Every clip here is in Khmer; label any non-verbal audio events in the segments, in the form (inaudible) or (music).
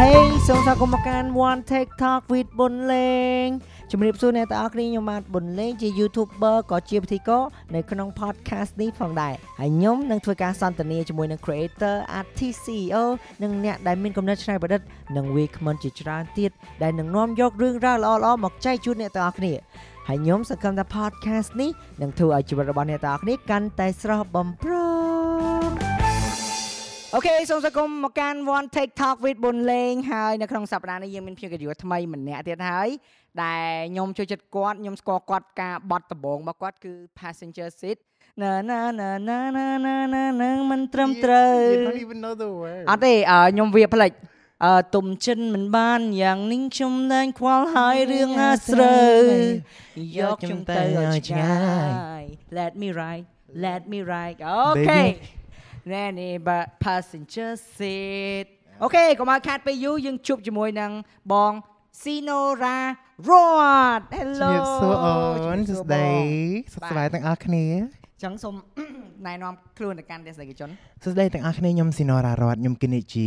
Hey សូមស្វាគមន៍មកកាន់ One Take Talk with ប៊ុនលេងជំរាបសួរអ្នកទាំងអស់គ្នាខ្ញុំបាទប៊ុនលេងជា YouTuber ក៏ជាពិធីករនៅក្នុង podcast នេះផងដែរហើយខ្ញុំនឹងធ្វើការសន្ទនាជាមួយនឹង Creator Artist CEO និងអ្នកដែលមានគំនិតច្នៃប្រឌិតនិងវាគ្មិនជាច្រើនទៀតដែលនឹងនាំយករឿងរ៉ាវល្អៗមកចែកជូនអ្នកទាំងអស់គ្នាហើយខ្ញុំសង្ឃឹមថា podcast នេះនឹងធ្វើឲ្យជីវិតរបស់អ្នកទាំងអស់គ្នាកាន់តែស្រស់បំព្រងអូខេសូមស្វាគមន៍មកកាន់ One Take Talk with ប៊ុនលេងហើយនៅក្នុងសប្តាហ៍នេះយើងមានភ្ញៀវកិត្តិយសថ្មីម្នាក់ទៀតហើយដែលខ្ញុំជួយចិត្តគាត់ខ្ញុំស្គាល់គាត់ការបត់ដំបងរបស់គាត់គឺ Passenger Seat ណាណាណាណាណាណាណាណាមិនត្រឹមត្រូវអត់ទេខ្ញុំវាផ្លេចអើទុំចិនមិនបានយ៉ាងនេះខ្ញុំលែងខ្វល់ហើយរឿងអាស្រូវយកខ្ញុំទៅឲ្យឆ្ងាយ Let me ride Let me ride Okay Baby. Nanny passenger seat អូខេកុំឲ្យខាតពេលយូរយើងជួបជាមួយនឹងបង Sinora Rod Hello ជំរាបសួរអូនសួស្តីសុខសប្បាយទាំងអស់គ្នាចឹងសូមណែនាំខ្លួនទៅកាន់ទេសនិកជនសួស្តីទាំងអស់គ្នាខ្ញុំ Sinora Rod ខ្ញុំគិតជា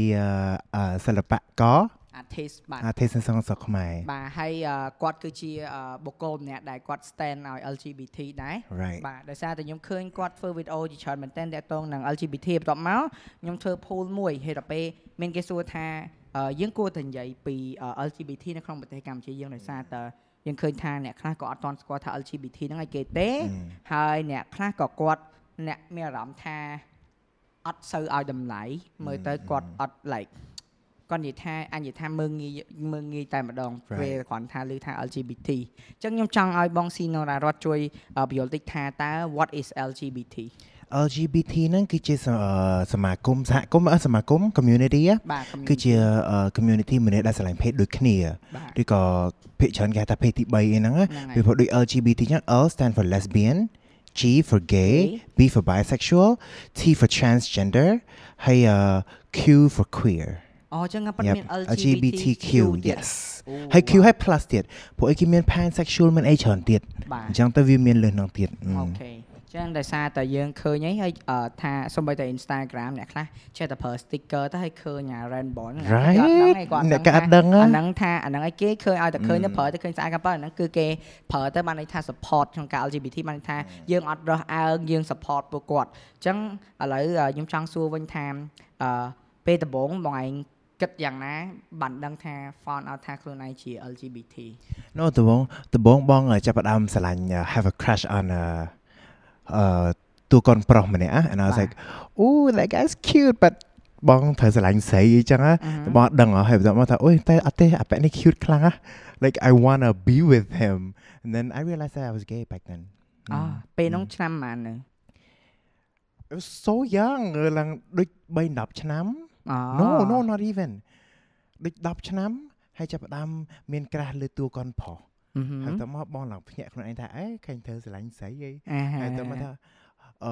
សិល្បករ artist បាទ artist នៅក្នុងស្រុកខ្មែរបាទហើយគាត់គឺជាបុគ្គលម្នាក់ដែលគាត់ stand ឲ្យ LGBT ដែរបាទដោយសារតែខ្ញុំឃើញគាត់ធ្វើវីដេអូជាច្រើនមែនទែនតាក់ទងនឹង LGBT បន្ទាប់មកខ្ញុំធ្វើ poll មួយហើយដល់ពេលមានគេសួរថាយើងគួរតែនិយាយពី LGBT នៅក្នុងប្រទេសកម្ពុជាយើងដោយសារតែយើងឃើញថាអ្នកខ្លះក៏អត់ទាន់ស្គាល់ថា LGBT ហ្នឹងឯគេទេ ហើយអ្នកខ្លះក៏គាត់អ្នកមានអារម្មណ៍ថាអត់សូវឲ្យតម្លៃមើលទៅគាត់អត់ like គាត់និយាយថាអញនិយាយថាមើងងាយមើងងាយតែម្ដងពេលគាត់ថាឮថា LGBT អញ្ចឹងខ្ញុំចង់ឲ្យបងស៊ីណូរ៉ារតជួយបញ្យល់តិចថាតើ what is LGBT LGBT ហ្នឹងគឺជាសមាគមសហគមន៍សមាគម community គឺជា community មនុស្សដែលស្រឡាញ់ភេទដូចគ្នាឬក៏ភាគច្រើនគេហៅថាភេទទី3អីហ្នឹងវាព្រោះដូច LGBT ចឹង L stand for lesbian G for gay B for bisexual T for transgender ហើយ Q for queer អូចឹងប៉ុន្មាន LGBTQ yes ហើយ Q ហើយ plus ទៀតពួកឯងគេមាន pan sexual មានអីច្រើនទៀតអញ្ចឹងទៅវាមានលឿននឹងទៀតអូខេចឹងដោយសារតែយើងឃើញអីហើយថាសូម្បីតែ Instagram អ្នកខ្លះចេះតែប្រើ sticker ទៅហើយឃើញអា rainbow គាត់ដឹងឯងគាត់អ្នកគេអត់ដឹងអាហ្នឹងថាអាហ្នឹងឯងគេឃើញឲ្យតែឃើញទៅប្រើទៅឃើញស្អាតក៏ប៉ុណ្ណឹងគឺគេប្រើទៅបានន័យថា support ក្នុងការ LGBT បានន័យថាយើង អត់រើសអើងយើង support ពួកគាត់ចឹងឥឡូវខ្ញុំចង់សួរវិញថាអឺពេលដំបូងបងឯងគិតយ៉ាងណាបានដឹងថា found out ថាខ្លួនឯងជា LGBT នោះតបងតបងបងចាប់ផ្ដើមស្រឡាញ់ have a crush on a uh ទូកូនប្រុសម្នាក់ and I was like oh that guy's cute but បងត្រូវស្រឡាញ់ស្រីអីចឹងតបងដឹងហើយបន្តមកថាអូយតែអត់ទេអាប៉ែនេះ cute ខ្លាំងណា like I want to be with him and then I realized that I was gay back then អូពេលនោះឆ្នាំប៉ុន្មាន It was so young ឡើងដូច3 10ឆ្នាំ No no not even ដូច10ឆ្នាំហើយចាប់ផ្ដើមមានក្រាស់លើតួកនផុសហើយតើមកបងឡើងភ្ញាក់ខ្លួនឯងថាអេឃើញធ្វើស្រឡាញ់ស្រីអីហើយតើមកថាអឺ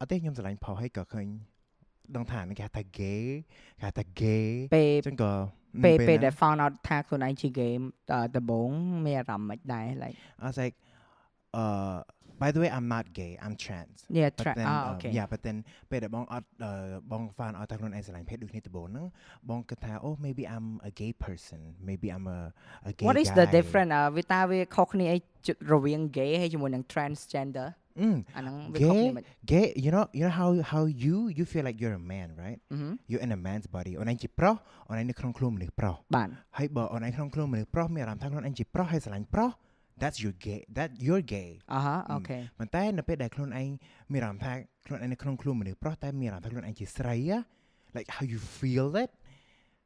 អត់ទេខ្ញុំស្រឡាញ់ផុសហើយក៏ឃើញដឹងថាគេថា gay គេថា gay ពេលចឹងក៏ពេលពេលដែល found out ថាខ្លួនឯងជា game ដំបងមានអារម្មណ៍មិនដែរ like I was like អឺ By the way, I'm not gay. I'm trans. Yeah, trans. Ah, um, okay. Yeah, but then oh, maybe I'm a gay person. Maybe I'm a a gay What is guy. the difference? Ah? we ah, gay ហើយជាមួយនឹង transgender? Mm. Gay, gay, you know, you know how how you you feel like you're a man, right? Mm-hmm. You're in a man's body. pro. that's your gay that you're gay អាហាអូខេប៉ុន្តែនៅពេលដែលខ្លួនឯងមានអារម្មណ៍ថាខ្លួនឯងនៅក្នុងខ្លួនមនុស្សប្រុសតែមានអារម្មណ៍ថាខ្លួនឯងជាស្រី like how you feel that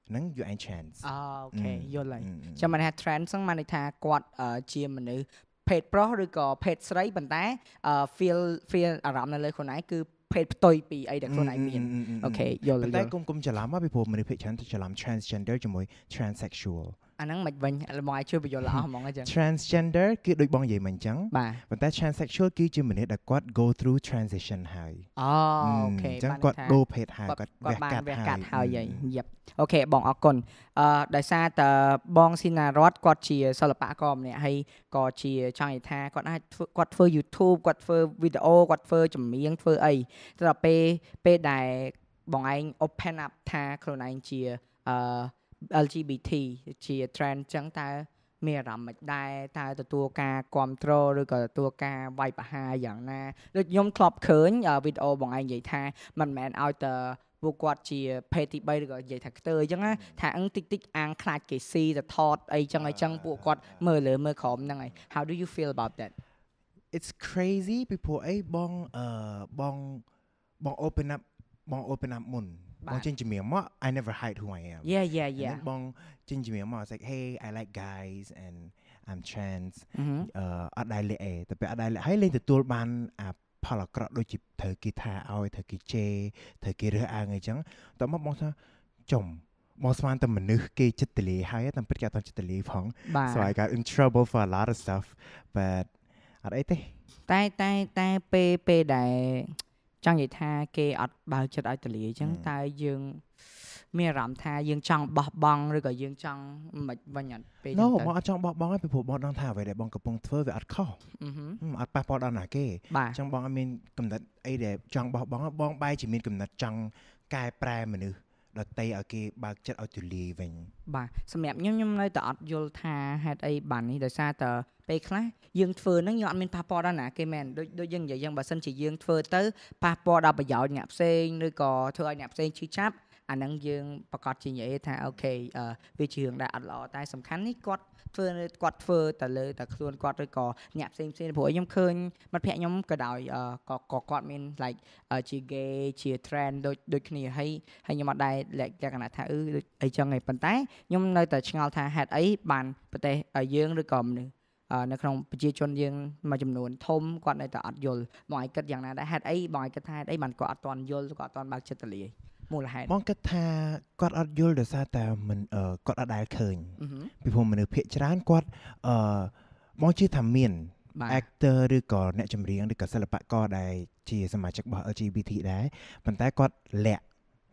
ហ្នឹង you and chance អូខេយល់ហើយចាំមិនថា trans ហ្នឹងមកន័យថាគាត់ជាមនុស្សភេទប្រុសឬក៏ភេទស្រីប៉ុន្តែ feel feel អារម្មណ៍នៅលើខ្លួនឯងគឺភេទផ្ទុយពីអីដែលខ្លួនឯងមានអូខេយល់ហើយតែគុំគុំច្រឡំមកពីព្រោះមនុស្សភេទច្រើនទៅច្រឡំ transgender ជាមួយ transsexual អាហ្នឹងមិនវិញមកឲ្យជួយបញ្យល់ល្អហ្មងអញ្ចឹង transgender គឺដូចបងនិយាយមិញអញ្ចឹងប៉ុន្តែ transsexual គឺជាមនុស្សដែលគាត់ go through transition ហើយអូអូខេអញ្ចឹងគាត់ដូរភេទហើយគាត់វះកាត់វះកាត់ហើយយប់អូខេបងអរគុណអឺដោយសារតើបងស៊ីណារតគាត់ជាសិល្បករម្នាក់ហើយក៏ជាចង់និយាយថាគាត់អាចធ្វើគាត់ធ្វើ YouTube គាត់ធ្វើវីដេអូគាត់ធ្វើចម្រៀងធ្វើអីទៅដល់ពេលពេលដែលបងឯង open up ថាខ្លួនឯងជាអឺ LGBT ជា trend ចឹងតើមានអារម្មណ៍មិនដែរតើទទួលការគ្រប់គ្រងឬក៏ទទួលការវាយប្រហារយ៉ាងណាដូចខ្ញុំធ្លាប់ឃើញវីដេអូបងឯងនិយាយថា មិនមែនឲ្យតើពួកគាត់ជាភេទទី3ឬក៏និយាយថាខ្ទើអញ្ចឹងណាថាអឹងតិចតិចអាងខ្លាចគេស៊ីទៅថតអីចឹងអីចឹងពួកគាត់ មើលលើមើលក្រោមហ្នឹងហើយ How do you feel about that It's crazy ពីព្រោះអីបងអឺបងបង open up បង open up មុនបងចេញជំរាបមក I never hide who I am Yeah yeah yeah បងចេញជំរាបមក like hey I like guys and I'm trans អឺអត់ដែរលេអេតែពេលអត់ដែរលេហើយលេងទទួលបាន អា ផលអាក្រក់ដូចជាត្រូវគេថាឲ្យត្រូវគេជេរត្រូវគេរើសអើងអីចឹងតោះមកបងថាចំមកស្មានតែមនុស្សគេចិត្តទលាហើយតែពិតគេអត់ចិត្តទលាផង so I got in trouble for a lot of stuff but អត់អីទេតែតែតែពេលពេលដែលចង់និយាយថាគេអត់បើកចិត្តឲ្យតលាអញ្ចឹងតើយើងមានអារម្មណ៍ថា យើង ចង់បោះបង់ឬក៏យើងចង់មិនវិញអត់ពេលហ្នឹងទៅបងអត់ចង់បោះបង់ទេពីព្រោះបងដឹងថាអ្វីដែលបងកំពុងធ្វើវាអត់ខុសអត់ប៉ះពាល់ដល់ណាគេអញ្ចឹងបងអត់មាន កំណត់អីដែលចង់បោះបង់បងបែរជាមានកំណត់ចង់កែប្រែមនុស្សដតីឲ្យគេបើកចិត្តឲ្យទូលាយវិញបាទសម្រាប់ខ្ញុំខ្ញុំនៅតែអត់យល់ថាហេតុអីបាននេះដោយសារតែពេលខ្លះយើងធ្វើហ្នឹងយើងអត់មានប៉ះពាល់ដល់ណាគេមែនដូចដូចយើងនិយាយយ៉ាងបើសិនជាយើងធ្វើទៅប៉ះពាល់ដល់ប្រយោជន៍អ្នកផ្សេងឬក៏ធ្វើឲ្យអ្នកផ្សេងឈឺចាប់អាហ្នឹងយើងប្រកាសជាញ៉េថាអូខេវាជារឿងដែលអត់ល្អតែសំខាន់នេះគាត់ធ្វើគាត់ធ្វើទៅលើតែខ្លួនគាត់ឬក៏អ្នកផ្សេងផ្សេងព្រោះខ្ញុំឃើញមិត្តភក្តិខ្ញុំក៏ដោយក៏គាត់មាន like ជា gay ជា trend ដូចដូចគ្នាហើយហើយខ្ញុំអត់ដែរលក្ខណៈថាអឺដូចអីចឹងឯងប៉ុន្តែខ្ញុំនៅតែឆ្ងល់ថាហេតុអីបាន ប្រទេសយើងឬក៏មនុស្សនៅក្នុងប្រជាជនយើងមួយចំនួនធំគាត់នៅតែអត់យល់បងឯងគិតយ៉ាងណាដែរហេតុអីបងឯងគិតថាហេតុអីបានគាត់អត់ទាន់យល់គាត់អត់ទាន់បើកចិត្តទូលាយមូលហេតុបងគិតថាគាត់អត់យល់ដោយសារតែមិនគាត់អត់ដែលឃើញពីព្រោះមនុស្សភាគច្រើនគាត់អឺបងជឿថាមាន actor ឬក៏អ្នកចម្រៀងឬក៏សិល្បករដែលជាសមាជិករបស់ LGBT ដែរប៉ុន្តែគាត់លាក់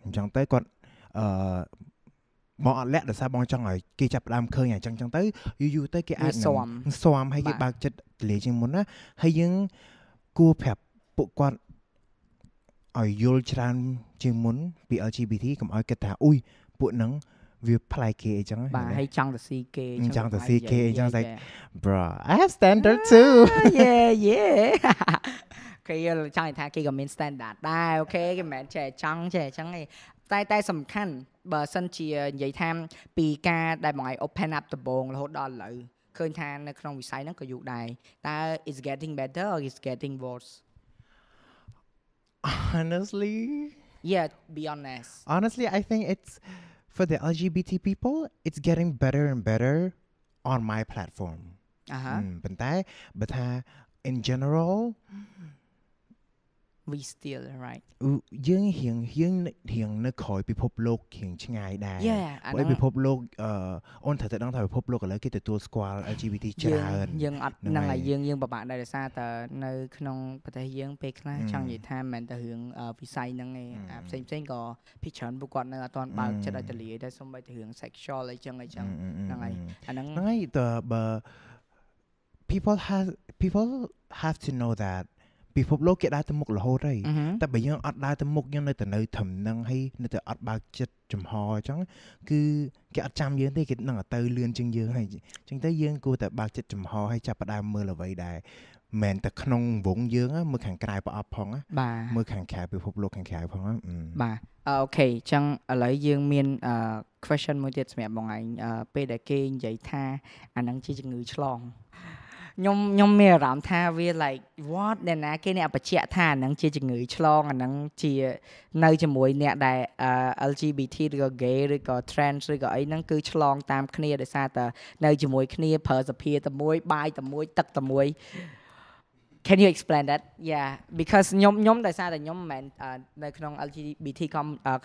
អញ្ចឹងទៅគាត់អឺបងអត់លាក់ដោយសារបងចង់ឲ្យគេចាប់ផ្ដើមឃើញអញ្ចឹងអញ្ចឹងទៅយូរយូរទៅគេអាចនឹងស៊ាំហើយគេបើកចិត្តទលាជាងមុនណាហើយយើងគួរប្រាប់ពួកគាត់ឲ្យយល់ច្រើនជាងមុនពី LGBT កុំឲ្យគិតថាអ៊ុយពួកហ្នឹងវាប្លែកគេអីចឹងបាទហើយចង់ទៅស៊ីគេចង់ទៅស៊ីគេអីចឹងតែ bro I have standard too yeah yeah គេចង់ថាគេក៏មាន standard ដែរអូខេគេមិនមែនចេះចង់ចេះចឹងឯងតែតែសំខាន់ បើសិនជានិយាយថាពីការដែលបងឯង open up ដំបងរហូតដល់ឥឡូវឃើញថានៅក្នុងវិស័យហ្នឹងក៏យូរដែរតើ is getting better or is getting worse Honestly. Yeah, be honest. Honestly, I think it's for the LGBT people, it's getting better and better on my platform. Uh-huh. Mm, that, uh, in general mm-hmm. we still right យើងរៀងរៀងរៀងនៅក្រោយពិភពលោករៀងឆ្ងាយដែរព្រោះពិភពលោកអឺអូនត្រូវតែដឹងថាពិភពលោកឥឡូវគេទទួលស្គាល់ LGBT ច្រើនយើងអត់ហ្នឹងហើយយើងយើងពិបាកដែរដោយសារតែនៅក្នុងប្រទេសយើងពេលខ្លះចង់និយាយថាមិនមែនតែរឿងវិស័យហ្នឹងឯងផ្សេងផ្សេងក៏ភិកច្រើនពួកគាត់នៅអត់ទាន់បើកចិត្តឲ្យទូលាយដែរសូម្បីតែរឿង sexual អីចឹងអីចឹងហ្នឹងហើយអាហ្នឹងហ្នឹងហើយតើបើ people has people have to know that ពិភពលោកគេដើរទៅមុខរហូតហើយតែបើយើងអត់ដើរទៅមុខយើងនៅតែនៅត្រឹមនឹងហើយនៅតែអត់បើកចិត្តចំហអញ្ចឹងគឺគេអត់ចាំយើងទេគេនឹងទៅលឿនជាងយើងហើយអញ្ចឹងទៅយើងគួរតែបើកចិត្តចំហហើយ ចាប់ផ្ដើមមើលអ្វីដែរមិនតែក្នុងវងយើងមើលខាងក្រៅប្រអប់ផងមើលខាងក្រៅពិភពលោកខាងក្រៅផងបាទអូខេអញ្ចឹងឥឡូវយើងមាន question មួយទៀតសម្រាប់បងឯងពេលដែលគេនិយាយថាអានឹងជាជំងឺឆ្លងខ្ញុំខ្ញុំមានអារម្មណ៍ថាវា like what ដែលណាគេអ្នកបញ្ជាក់ថាអាហ្នឹងជាជំងឺឆ្លងអាហ្នឹងជានៅជាមួយអ្នកដែល LGBT ឬក៏ gay ឬក៏ trans ឬក៏អីហ្នឹងគឺឆ្លងតាម គ្នាដោយសារតែនៅជាមួយ គ្នាប្រើសភាតែមួយបាយតែមួយ ទឹកតែមួយ Can you explain that? Yeah, because ខ្ញុំខ្ញុំដោយសារតែខ្ញុំមិនមែននៅក្នុង LGBT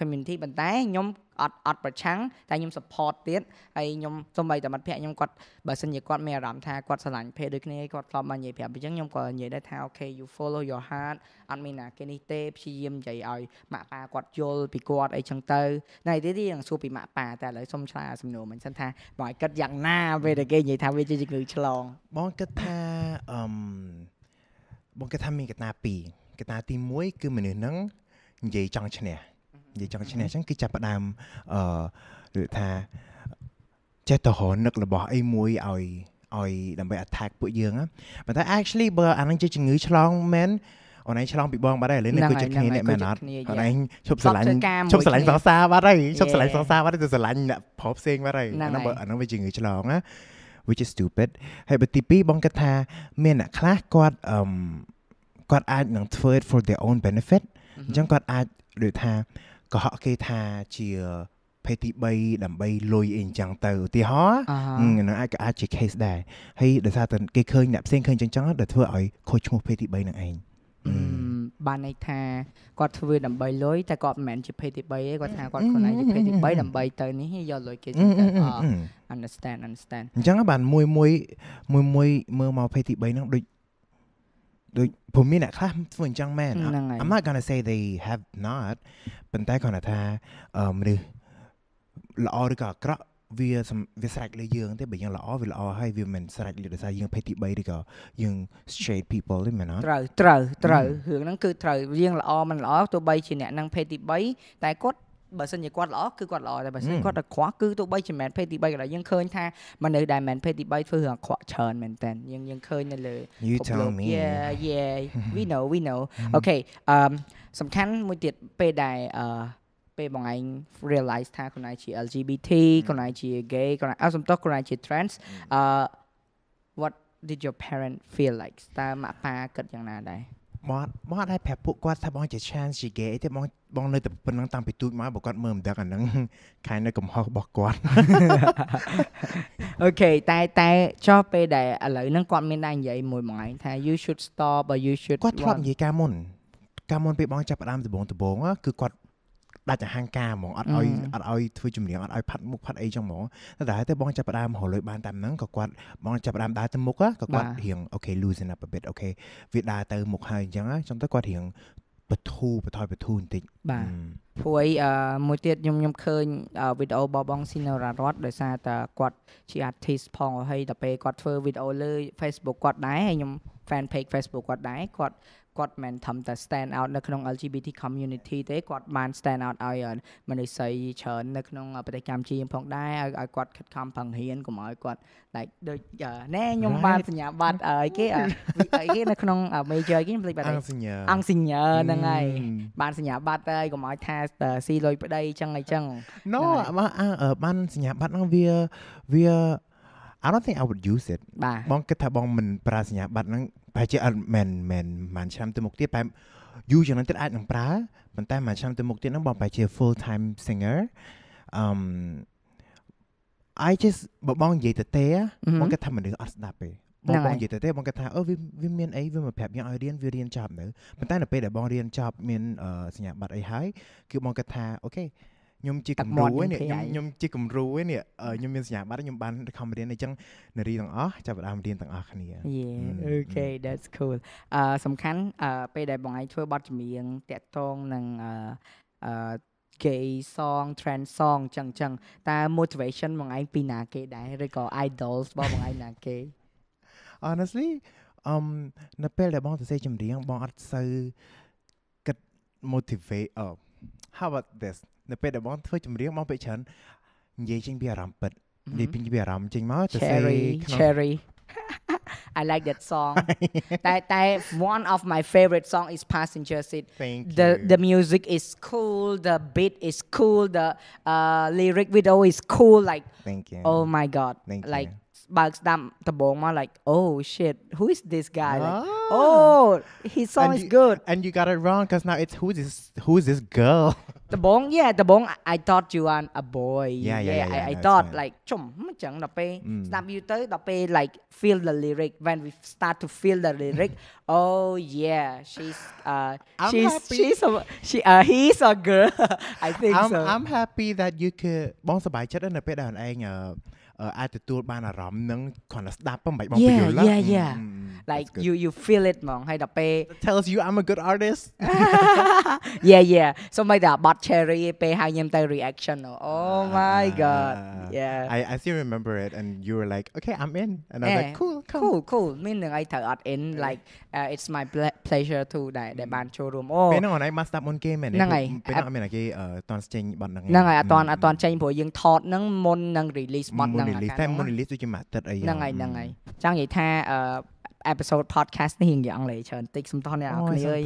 community ប៉ុន្តែខ្ញុំអត់អត់ប្រឆាំងតែខ្ញុំ support ទៀតហើយខ្ញុំសូម្បីតែមិត្តភក្តិខ្ញុំគាត់បើសិនជាគាត់មានអារម្មណ៍ថាគាត់ស្រឡាញ់ភេទដូចគ្នាគាត់ធ្លាប់មកនិយាយប្រាប់អញ្ចឹងខ្ញុំក៏និយាយដែរថា okay you follow your heart អត់មានណាគេនេះទេព្យាយាមនិយាយឲ្យម៉ាក់ប៉ាគាត់យល់ពីគាត់អីចឹងទៅណៃទៀតទៀតនឹងសួរពីម៉ាក់ប៉ាតែឥឡូវសុំឆ្លើយសំណួរមិនសិនថាបងគិតយ៉ាងណាពេលដែលគេនិយាយថាវាជាជំងឺឆ្លងបងគិតថាអឺបងគិតថាមានកត្តាពីរកត្តាទី1គឺមនុស្សនឹងនិយាយចង់ឈ្នះនិយាយចង់ឈ្នះអញ្ចឹងគឺចាប់ផ្ដើមអឺថាចេះតរនឹករបស់អីមួយឲ្យឲ្យ ដើម្បី attack ពួកយើងប៉ុន្តែ actually បើអានឹងជាជំងឺឆ្លងមែនអូនឯងឆ្លងពីបង បាត់ហើយឥឡូវនេះគឺជាគ្នាអ្នកមែនអត់អូនឯងឈប់ស្រឡាញ់ឈប់ស្រឡាញ់សង្សារបាត់ហើយឈប់ស្រឡាញ់សង្សារបាត់ហើយទៅស្រឡាញ់អ្នកប្រុសផ្សេងបាត់ហើយអានោះអានោះវាជាជំងឺឆ្លងណា which is stupid ហើយបើទី2បងគិតថាមានអ្នកខ្លះគាត់អឺគាត់អាចនឹងធ្វើ it for their own benefit អញ្ចឹងគាត់អាចដូចថាកុហកគេថាជាភេទទី3ដើម្បីលុយអីអញ្ចឹងទៅឧទាហរណ៍នឹងអាចក៏អាចជា case ដែរហើយដោយសារតែគេឃើញអ្នកផ្សេងឃើញអញ្ចឹងដល់ធ្វើឲ្យខូចឈ្មោះភេទទី3នឹងឯងបានន័យថាគាត់ធ្វើដើម្បីលុយតែគាត់មិនមែនជាភេទទី3ទេគាត់ថាគាត់ខ្លួនឯងជាភេទទី3ដើម្បីទៅនេះយកលុយគេទៅ understand understand អញ្ចឹងបានមួយមួយមួយមួយមើលមកភេទទី3ហ្នឹងដូចដូចព្រមមានអ្នកខ្លះធ្វើអញ្ចឹងមែន I'm not going to say they have not ប៉ុន្តែគាត់ថាមនុស្សល្អឬក៏អាក្រក់វាវាស្រេចលើយើងទេបើយើងល្អវាល្អហើយវាមិនស្រេចលើដោយសារយើងភេទទី3ឬក៏យើង straight people ទេមែនអត់ត្រូវត្រូវត្រូវរឿងហ្នឹងគឺត្រូវយើងល្អមិនល្អទោះបីជាអ្នកហ្នឹងភេទទី3តែគាត់បើសិនជាគាត់ល្អគឺគាត់ល្អតែបើសិនគាត់តែខ្វះគឺទោះបីជាមិនភេទទី3ក៏ដោយយើងឃើញថាមនុស្សដែលមិនភេទទី3ធ្វើរឿងខ្វក់ច្រើនមែនតើយើងយើងឃើញនៅលើ You tell me yeah yeah we know we know okay um សំខាន់មួយទៀតពេលដែលអឺពេលបងឯង realize ថាខ្លួនឯងជា LGBT ខ្លួនឯងជា gay ខ្លួនឯងអសំទោសខ្លួនឯងជា trans អឺ what did your parent feel like តើម៉ាក់ប៉ាគិតយ៉ាងណាដែរបងបងអត់ឲ្យប្រាប់ពួកគាត់ថាបងជា chance ជា gay ទេបងបងនៅតែប៉ុណ្ណឹងតាំងពីទូចមកបើគាត់មើលមិនដឹងអាហ្នឹងខែនៅកំហុសរបស់គាត់អូខេតែតែចោះពេលដែលឥឡូវហ្នឹងគាត់មានដែរនិយាយមួយមួយថា you should stop or you should គាត់ធ្លាប់និយាយកាលមុនកាលមុនពេលបងចាប់ផ្ដើមដំបងដំបងគឺគាត់ដាច់អហង្ការហ្មងអត់ឲ្យអត់ឲ្យធ្វើចម្រៀងអត់ឲ្យផាត់មុខផាត់អីចឹងហ្មងតែតែបងចាប់ផ្ដើមរលួយបានតាមហ្នឹងក៏គាត់បងចាប់ផ្ដើមដើរទៅមុខក៏គាត់រៀងអូខេ loosen up a bit អូខេវាដើរទៅមុខហើយអញ្ចឹងចឹងទៅគាត់រៀងបធូរបថយបធូរបន្តិចបាទព្រួយមួយទៀតខ្ញុំខ្ញុំឃើញវីដេអូបបងស៊ីណារ៉ារ៉តដោយសារតែគាត់ជា artist ផងហើយដល់ពេលគាត់ធ្វើវីដេអូលើ Facebook គាត់ដែរហើយខ្ញុំ fan page Facebook គាត់ដែរគាត់គាត់មិនធំតែ stand out នៅក្នុង LGBT community ទេគាត់បាន stand out ឲ្យមនុស្សច្រើននៅក្នុងប្រទេសកម្ពុជា ផងដែរឲ្យឲ្យគាត់ខិតខំប្រឹងរៀនកុំឲ្យគាត់តែដូចណែខ្ញុំបានសញ្ញាបត្រអីគេអីគេនៅក្នុង major គេខ្ញុំភ្លេចបាត់ហើយអង្គសញ្ញាអង្គសញ្ញាហ្នឹងហើយបានសញ្ញាបត្រហើយកុំឲ្យថាស៊ីលុយប្តីអញ្ចឹងអីចឹង No បានសញ្ញាបត្រហ្នឹងវាវា I don't think I would use it បាទបងគិតថាបងមិនប្រើសញ្ញាបត្រហ្នឹងប្រហែលជាអត់មែនមែនមិនឆ្នាំទៅមុខទៀតបែបយូរយ៉ាងណាទៀតអាចនឹងប្រើប៉ុន្តែមួយឆ្នាំទៅមុខទៀតហ្នឹងបងប្រហែលជា full time singer um I just បើបងនិយាយទៅទេបងគិតថាមនុស្សអត់ស្ដាប់ទេបងបងនិយាយទៅទេបងគិតថាអូវាវាមានអីវាមកប្រាប់យើងឲ្យរៀនវារៀនចប់នៅប៉ុន្តែនៅពេលដែលបងរៀនចប់មានសញ្ញាបត្រអីហើយគឺបងគិតថាអូខេខ្ញុំជាគំរូនេះខ្ញុំជាគំរូនេះខ្ញុំមានសញ្ញាបត្រខ្ញុំបានខំរៀនអញ្ចឹងនារីទាំងអស់ចាប់ផ្ដើមរៀនទាំងអស់គ្នា Yeah okay that's cool អឺសំខាន់ពេលដែលបងឯងធ្វើបទចម្រៀងតាក់ទងនឹងអឺ gay song trend song ចឹងចឹងតើ motivation បងឯងពីណាគេដែរឬក៏ idols របស់បងឯងណាគេ Honestly អឹមនៅពេលដែលបងសរសេរចម្រៀងបងអត់សូវគិត motivate អឺ how about this នៅពេលដែលបងធ្វើចម្រៀងបងពេកច្រើននិយាយចេញពីអារម្មណ៍ពិតនិយាយពីអារម្មណ៍ចេញមកទៅសេក្នុង Cherry (laughs) I like that song តែតែ (laughs) one of my favorite song is Passenger Seat the the music is cool the beat is cool the uh lyric video is cool like Thank you Oh my god Thank like បើកស្ដាប់ដំបងមក like oh shit who is this guy like ah. oh his song and is you, good and you got it wrong cuz now it's who is who is this girl (laughs) The bong yeah, the bong I thought you are a boy. Yeah, yeah, yeah. yeah I, I thought right. like hmm, pay. Mm. like feel the lyric when we start to feel the lyric. (laughs) oh yeah, she's uh I'm she's happy. she's a, she uh he's a girl. (laughs) I think I'm, so. I'm happy that you could បងសប្បាយចិត្តនៅពេលដែលឯងអាចទទួលបានអារម្មណ៍នឹងគ្រាន់តែស្ដាប់មិនបាច់បងពន្យល់ឡើយ Yeah yeah like you you feel it ហ្មងហើយដល់ពេល tells you I'm a good artist Yeah yeah សូម្បីតែបាត់ cherry ពេលហៅខ្ញុំទៅ reaction oh my god yeah I I still remember it and you were like okay I'm in and I was like cool cool cool មាននឹងអីត្រូវអត់ in like uh, it's my pleasure to ដែលដែលបានចូលរួមអូពេលហ្នឹងអនឡាញបានស្ដាប់មុនគេមែនហ្នឹងហើយពេលហ្នឹងអត់មានគេអត់តន់ចេញបတ်ហ្នឹងហ្នឹងហើយអត់តន់អត់តន់ចេញព្រោះយើងថតហ្នឹងមុននឹង release បတ်ហ្នឹងរលីសតែមុនរលីសដូចជាមួយអាទិត្យអីហ្នឹងហើយហ្នឹងហើយចង់និយាយថាអឺ episode podcast នេះនិយាយអង់គ្លេសច្រើនតិចសំទោសអ្នកនរគ្នាអើយ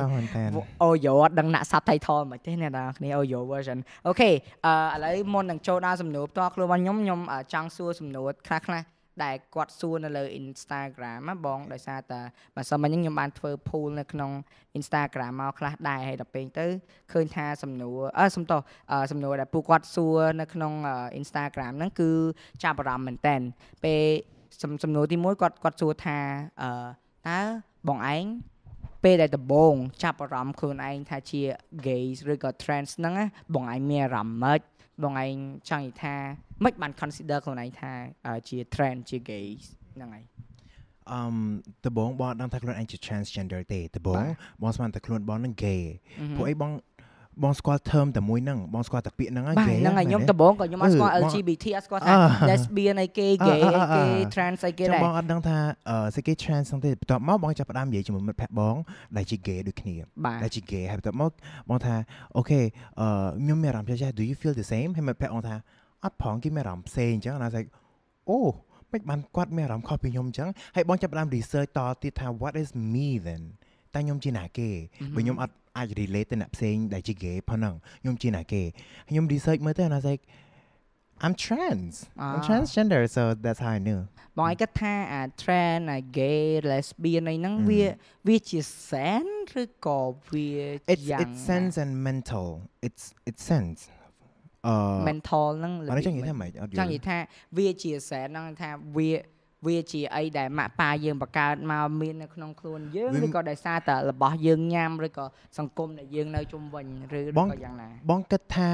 អូយ៉ូអត់ដឹងណាក់ subtitle មិនទេអ្នកនរគ្នាអូយ៉ូ version អូខេអឺឥឡូវមុននឹងចូលដល់សំណួរផ្ទាល់ខ្លួនរបស់ខ្ញុំខ្ញុំចង់សួរសំណួរខ្លះខ្លះដែលគាត់សួរនៅលើ Instagram ណាបងដោយសារតែបើសិនមកខ្ញុំបានធ្វើ pool នៅក្នុង Instagram មកខ្លះដែរហើយដល់ពេលទៅឃើញថា សំណួរអឺសំទោសសំណួរដែលពួកគាត់សួរនៅក្នុង Instagram ហ្នឹងគឺចាប់អារម្មណ៍មែនតើពេលសំណួរទី1គាត់គាត់សួរថាអឺតើបងឯងពេលដែលដំបងចាប់អារម្មណ៍ខ្លួនឯងថាជា gay ឬក៏ trans ហ្នឹងបងឯងមានអារម្មណ៍ម៉េចបងឯងចង់និយាយថាមិនបាន consider ខ្លួនឯងថាជា trend ជា gay ហ្នឹងហើយអឺដំបងបងអត់ដឹងថាខ្លួនឯងជា transgender ទេដំបងបងស្មានតែខ្លួនបងនឹង gay ពួកអីបងបងស្គាល់ term តែមួយហ្នឹងបងស្គាល់តែពាក្យហ្នឹងហើយគេហ្នឹងហើយខ្ញុំដំបងក៏ខ្ញុំអត់ស្គាល់ LGBT អត់ស្គាល់ថា lesbian អីគេ gay អីគេ trans អីគេដែរបងអត់ដឹងថាស្អីគេ trans ហ្នឹងទេបន្ទាប់មកបងចាប់ផ្ដើមនិយាយជាមួយមិត្តភក្តិបងដែលជា gay ដូចគ្នាដែលជា gay ហើយបន្ទាប់មកបងថាអូខេខ្ញុំមានអារម្មណ៍ចាស់ do you feel the same ហើយមិត្តភក្តិបងថាអត់ផងគេមានអារម្មណ៍ផ្សេងអញ្ចឹងណាថាអូមិនបានគាត់មានអារម្មណ៍ខុសពីខ្ញុំអញ្ចឹងហើយបងចាប់ផ្ដើម research តទៀតថា what is me then តែខ្ញុំជាណាគេបើខ្ញុំអត់អាច relate ទៅអ្នកផ្សេងដែលជា gay ផងហ្នឹងខ្ញុំជាណាគេខ្ញុំ research មើលទៅអាណាថា I'm trans I'm transgender so that's how I knew បងឯងគិតថាអា trans អា gay lesbian អីហ្នឹងវាវាជា sense ឬក៏វាយ៉ាង It's sense and mental it's it's sense mental ហ្នឹងអានេះចង់និយាយថាម៉េចអត់យល់ចង់និយាយថាវាជាសែនហ្នឹងថាវាវាជាអីដែលម៉ាក់ប៉ាយើងបង្កើតមកមាននៅក្នុងខ្លួន យើងឬក៏ដោយសារតែរបស់យើងញ៉ាំឬក៏សង្គមដែលយើងនៅជុំវិញឬក៏យ៉ាងណាបងគិតថា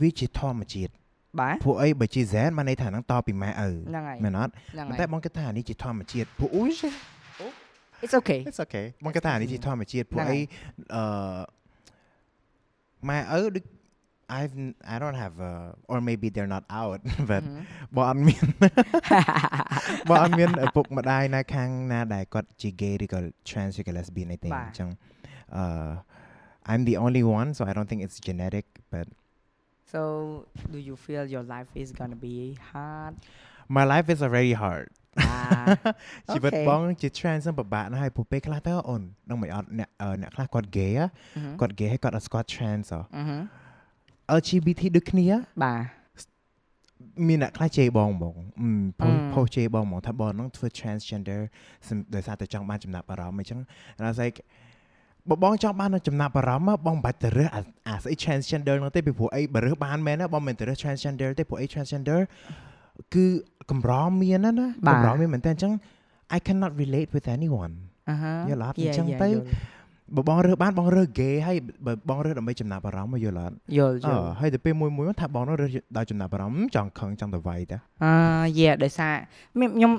វាជាធម្មជាតិបាទពួកអីបើជាហ្សែនមកន័យថាហ្នឹងតពីម៉ែឪមែនអត់តែបងគិតថានេះជាធម្មជាតិពួកអូយ It's okay It's okay បងគិតថានេះជាធម្មជាតិពួកអីអឺម៉ែឪដូច I've n- I don't have a or maybe they're not out (laughs) but I I I mean. mean. But got gay ឬក៏ trans ឬក៏ lesbian អីទេអញ្ចឹងអឺ I'm the only one so I don't think it's genetic but so do you feel your life is going to be hard My life is already hard ជីវិតបងជា ah, (laughs) trans ហ្នឹងពិបាកណាស់ហើយពួកពេលខ្លះទៅអូនដឹងមិនអត់អ្នកអ្នកខ្លះគាត់ gay គាត់ gay ហើយគាត់អត់ស្គាល់ trans ហ៎ LGBT ដូចគ្នាបាទមានអ្នកខ្លះជេរបងហ្មងផុសផុសជេរបងហ្មងថាបងហ្នឹងធ្វើ transgender ដោយសារតែចង់បានចំណាប់អារម្មណ៍អញ្ចឹង and I was like បើបងចង់បាន ចំណាប់អារម្មណ៍បងមិនបាច់ទៅរើសអាស្អី transgender ហ្នឹងទេពីព្រោះអីបើរើសបានមែនណាបងមិនទៅរើស transgender ទេព្រោះអី transgender គឺកម្រមានណាណាកម្រមានមែនតើអញ្ចឹង I cannot relate with anyone យល់អត់អញ្ចឹងទៅបើបងរើសបានបងរើសហ្គេហើយបើបងរើសដើម្បីចំណាប់អារម្មណ៍យល់អត់យល់យល់ហើយទៅពេលមួយមួយថាបងនោះរើសដោយចំណាប់អារម្មណ៍ចង់ខឹងចង់តវ៉ៃតាអឺយេដោយសារខ្ញុំ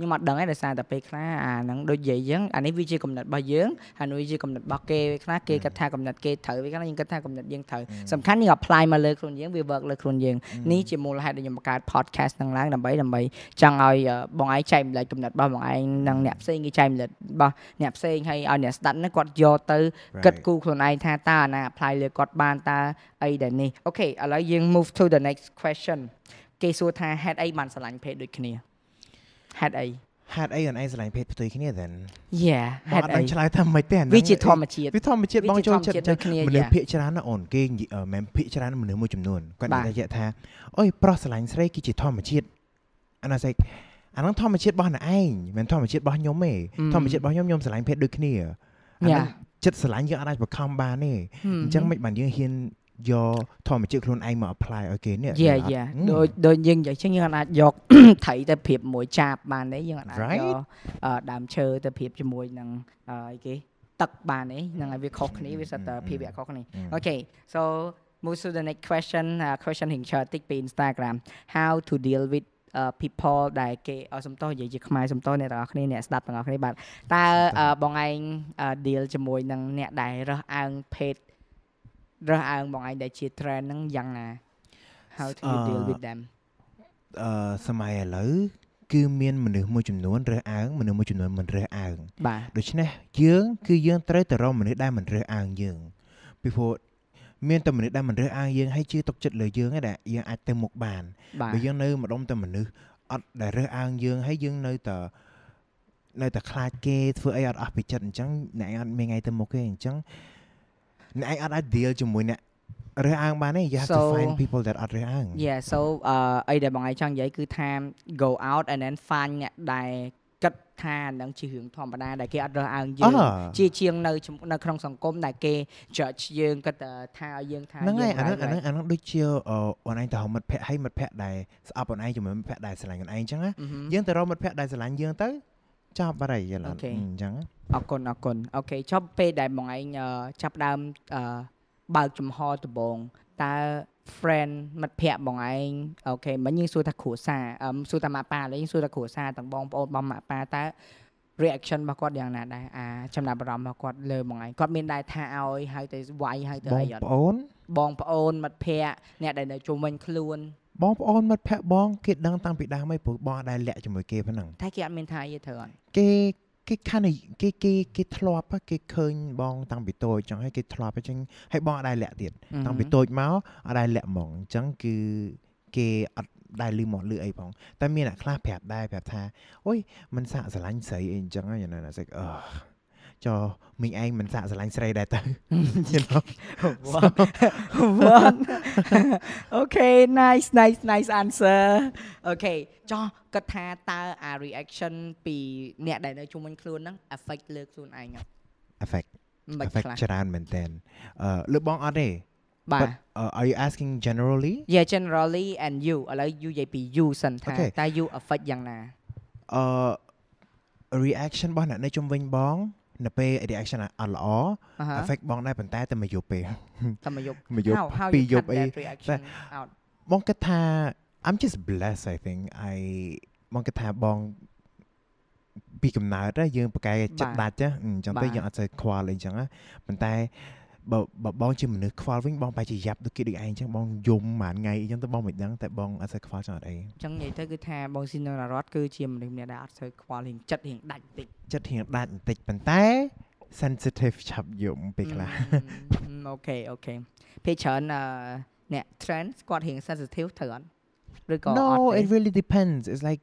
ខ្ញុំអត់ដឹងទេដោយសារតែពេលខ្លះអាហ្នឹងដូចនិយាយអញ្ចឹងអានេះវាជាកំណត់របស់យើងអានេះជាកំណត់របស់គេពេលខ្លះគេគិតថាកំណត់គេត្រូវពេលខ្លះយើងគិតថាកំណត់យើងត្រូវសំខាន់យើង apply មកលើខ្លួនយើងវា work លើខ្លួនយើងនេះជាមូលហេតុដែលខ្ញុំបង្កើត podcast ហ្នឹងឡើងដើម្បីដើម្បីចង់ឲ្យបងឯងចែកម្លែកកំណត់របស់បងឯងនិងអ្នកផ្សេងគេចែកម្លែករបស់អ្នកផ្សេងហើយឲ្យអ្នកស្ដាប់ហ្នឹងគាត់យកទៅគិតគូខ្លួនឯងថាតើអាណា apply លើគាត់បានតើអីដែលនេះអូខេឥឡូវយើង move to the next question គេសួរថាហេតុអីបានស្រឡាញ់ភេទដូចគ្នាហេតុអីហេតុអីអូនឯងស្រឡាញ់ភេទផ្ទុយគ្នា then យ៉ាហេតុអីបងឆ្លើយថាមិនទេអានេះវាជាធម្មជាតិវាធម្មជាតិបងចូលចិត្តមនុស្សភាគច្រើនណាអូនគេមិនភាគច្រើនមនុស្សមួយចំនួនគាត់និយាយថាអុយប្រុសស្រឡាញ់ស្រីគឺជាធម្មជាតិអានោះសេចអានោះធម្មជាតិរបស់នរឯងមិនធម្មជាតិរបស់ខ្ញុំទេធម្មជាតិរបស់ខ្ញុំខ្ញុំស្រឡាញ់ភេទដូចគ្នាអានោះចិត្តស្រឡាញ់យើងអាចបង្ខំបានទេអញ្ចឹងមិនបានយើងហ៊ានយកធម្មជាតិខ្លួនឯងមក apply ឲ្យគេនេះយាយាដូចដូចយើងនិយាយចឹងយើងអាចយកត្រីទៅប្រៀបមួយចាបបានទេយើងអាចយកដើមឈើទៅប្រៀបជាមួយនឹងអីគេទឹកបានទេហ្នឹងហើយវាខុសគ្នាវាសិតតែភាពវាខុសគ្នាអូខេ so move to the next question uh, question ហិងឆាតិចពី Instagram how to deal with uh, people ដែលគេឲ្យសំទោសនិយាយជាខ្មែរសំទោសអ្នកទាំងអស់គ្នាអ្នកស្ដាប់ទាំងអស់គ្នាបាទតើបងឯង deal ជាមួយនឹងអ្នកដែលរើសអើងភេទរើសអើងបងឯងដែលជា trend ហ្នឹងយ៉ាងណា how do you deal with them អឺសម័យឥឡូវគឺមានមនុស្សមួយចំនួនរើសអើងមនុស្សមួយចំនួនមិនរើសអើងបាទដូច្នេះយើងគឺយើងត្រូវតែរកមនុស្សដែលមិនរើសអើងយើងពីព្រោះមានតែមនុស្សដែលមិនរើសអើងយើងហើយជឿទុកចិត្តលើយើងឯណាយើងអាចទៅមុខបានបើយើងនៅម្ដុំតែមនុស្សអត់ដែលរើសអើងយើងហើយយើងនៅតែនៅតែខ្លាចគេ ធ្វើអីអត់អស់ពីចិត្តអញ្ចឹងអ្នកឯងអត់មានថ្ងៃទៅមុខទេអញ្ចឹងអ្នកឯងអត់អាច deal ជាមួយអ្នករើសអើងបានទេ you have so, to find people that អត់រើសអើង Yeah so អីដែលបងឯងចង់និយាយគឺថា go out and then find អ្នកដែលគិតថានឹងជារឿងធម្មតាដែលគេអត់រើសអើងយើងជាជាងនៅនៅក្នុងសង្គមដែលគេ judge យើងគិតថាយើងថាហ្នឹងហើយអាហ្នឹងអាហ្នឹងអាហ្នឹងដូចជាអូនឯងទៅហៅមិត្តភ័ក្តិឲ្យមិត្តភ័ក្តិដែលស្អប់អូនឯងជាមួយមិត្តភ័ក្តិដែលស្រឡាញ់អូនឯងអញ្ចឹងយើងទៅរកមិត្តភ័ក្តិដែលស្រឡាញ់យើងទៅចាប់បារីយល់អត់អញ្ចឹងអរគុណអរគុណអូខេចប់ពេលដែលបងឯងចាប់ដើមបើកចំហដំបងតើ friend មិត្តភ័ក្តិបងឯងអូខេមិញយើងសួរថាគ្រួសារសួរថាម៉ាក់ប៉ាឥឡូវយើងសួរថាគ្រួសារទាំងបងប្អូនបងម៉ាក់ប៉ាតើ reaction របស់គាត់យ៉ាងណាដែរអាចំណាប់អារម្មណ៍របស់គាត់លើបងឯងគាត់មានដែរថាឲ្យហើយទៅវាយហើយទៅអីអត់បងប្អូនបងប្អូនមិត្តភ័ក្តិអ្នកដែលនៅជុំវិញខ្លួនបងប្អូនមិត្តភ័ក្តិបងគេដឹងតាំងពីដើមមកព្រោះបងដែរលាក់ជាមួយគេប៉ុណ្ណឹងតែគេអត់មានថាយីធ្វើអត់គេគេខានគេគេគេធ្លាប់គេឃើញបងតាំងពីតូចចឹងហើយគេធ្លាប់ចឹងហើយបងអត់ដែរលាក់ទៀតតាំងពីតូចមកអត់ដែរលាក់ហ្មងចឹងគឺគេអត់ដែរលឺមកលឺអីផងតែមានអ្នកខ្លះប្រាប់ដែរប្រាប់ថាអូយមិនសាកស្រឡាញ់ស្រីអីចឹងហ្នឹងណាស្អីអឺចុះមីងឯងមិនសាកស្រឡាញ់ស្រីដែរទៅវ៉ាន់អូខេ nice nice nice answer អូខេចុះគិតថាតើអា reaction ពី អ្នកដែលនៅជុំវិញខ្លួនហ្នឹង affect លើខ្លួនឯងអត់ affect affect ច្រើនមែនតើលើបងអត់ទេបាទ are you asking generally yeah generally and you ឥឡូវ you និយាយពី you សិនថាតើ you affect យ៉ាងណាអឺ reaction របស់អ្នកនៅជុំវិញបងនៅពេល reaction អត់ល្អ affect បង ដែរប៉ុន្តែតែមួយយប់ពេលតែមួយយប់មួយយប់ពីរយប់អីបងគិតថា I'm just blessed I think I បងគិតថាបងពីកំណើតយើងប្រកែកចិត្តដាច់ចឹងទៅយើងអត់ស្ូវខ្វល់អីចឹងប៉ុន្តែបើបងជាមនុស្សខ្វល់វិញបងបែរជាយ៉ាប់ដូចគេដូចឯងចឹងបងយំហ្មងថ្ងៃអញ្ចឹងទៅបងមិនដឹងតែបងអត់សូវខ្វល់ចង់អីអញ្ចឹងនិយាយទៅគឺថា បងស៊ីនរ៉ាត់គឺជាមនុស្សម្នាក់ដែលអត់សូវខ្វល់រៀងចិត្តរៀងដាច់បន្តិចចិត្តរៀងដាច់បន្តិចប៉ុន្តែ sensitive ឆាប់យំពេលខ្លះអូខេអូខេពេលច្រើនអ្នក trend គាត់រៀង sensitive ត្រូវអត់ឬក៏អត់ No it really depends it's like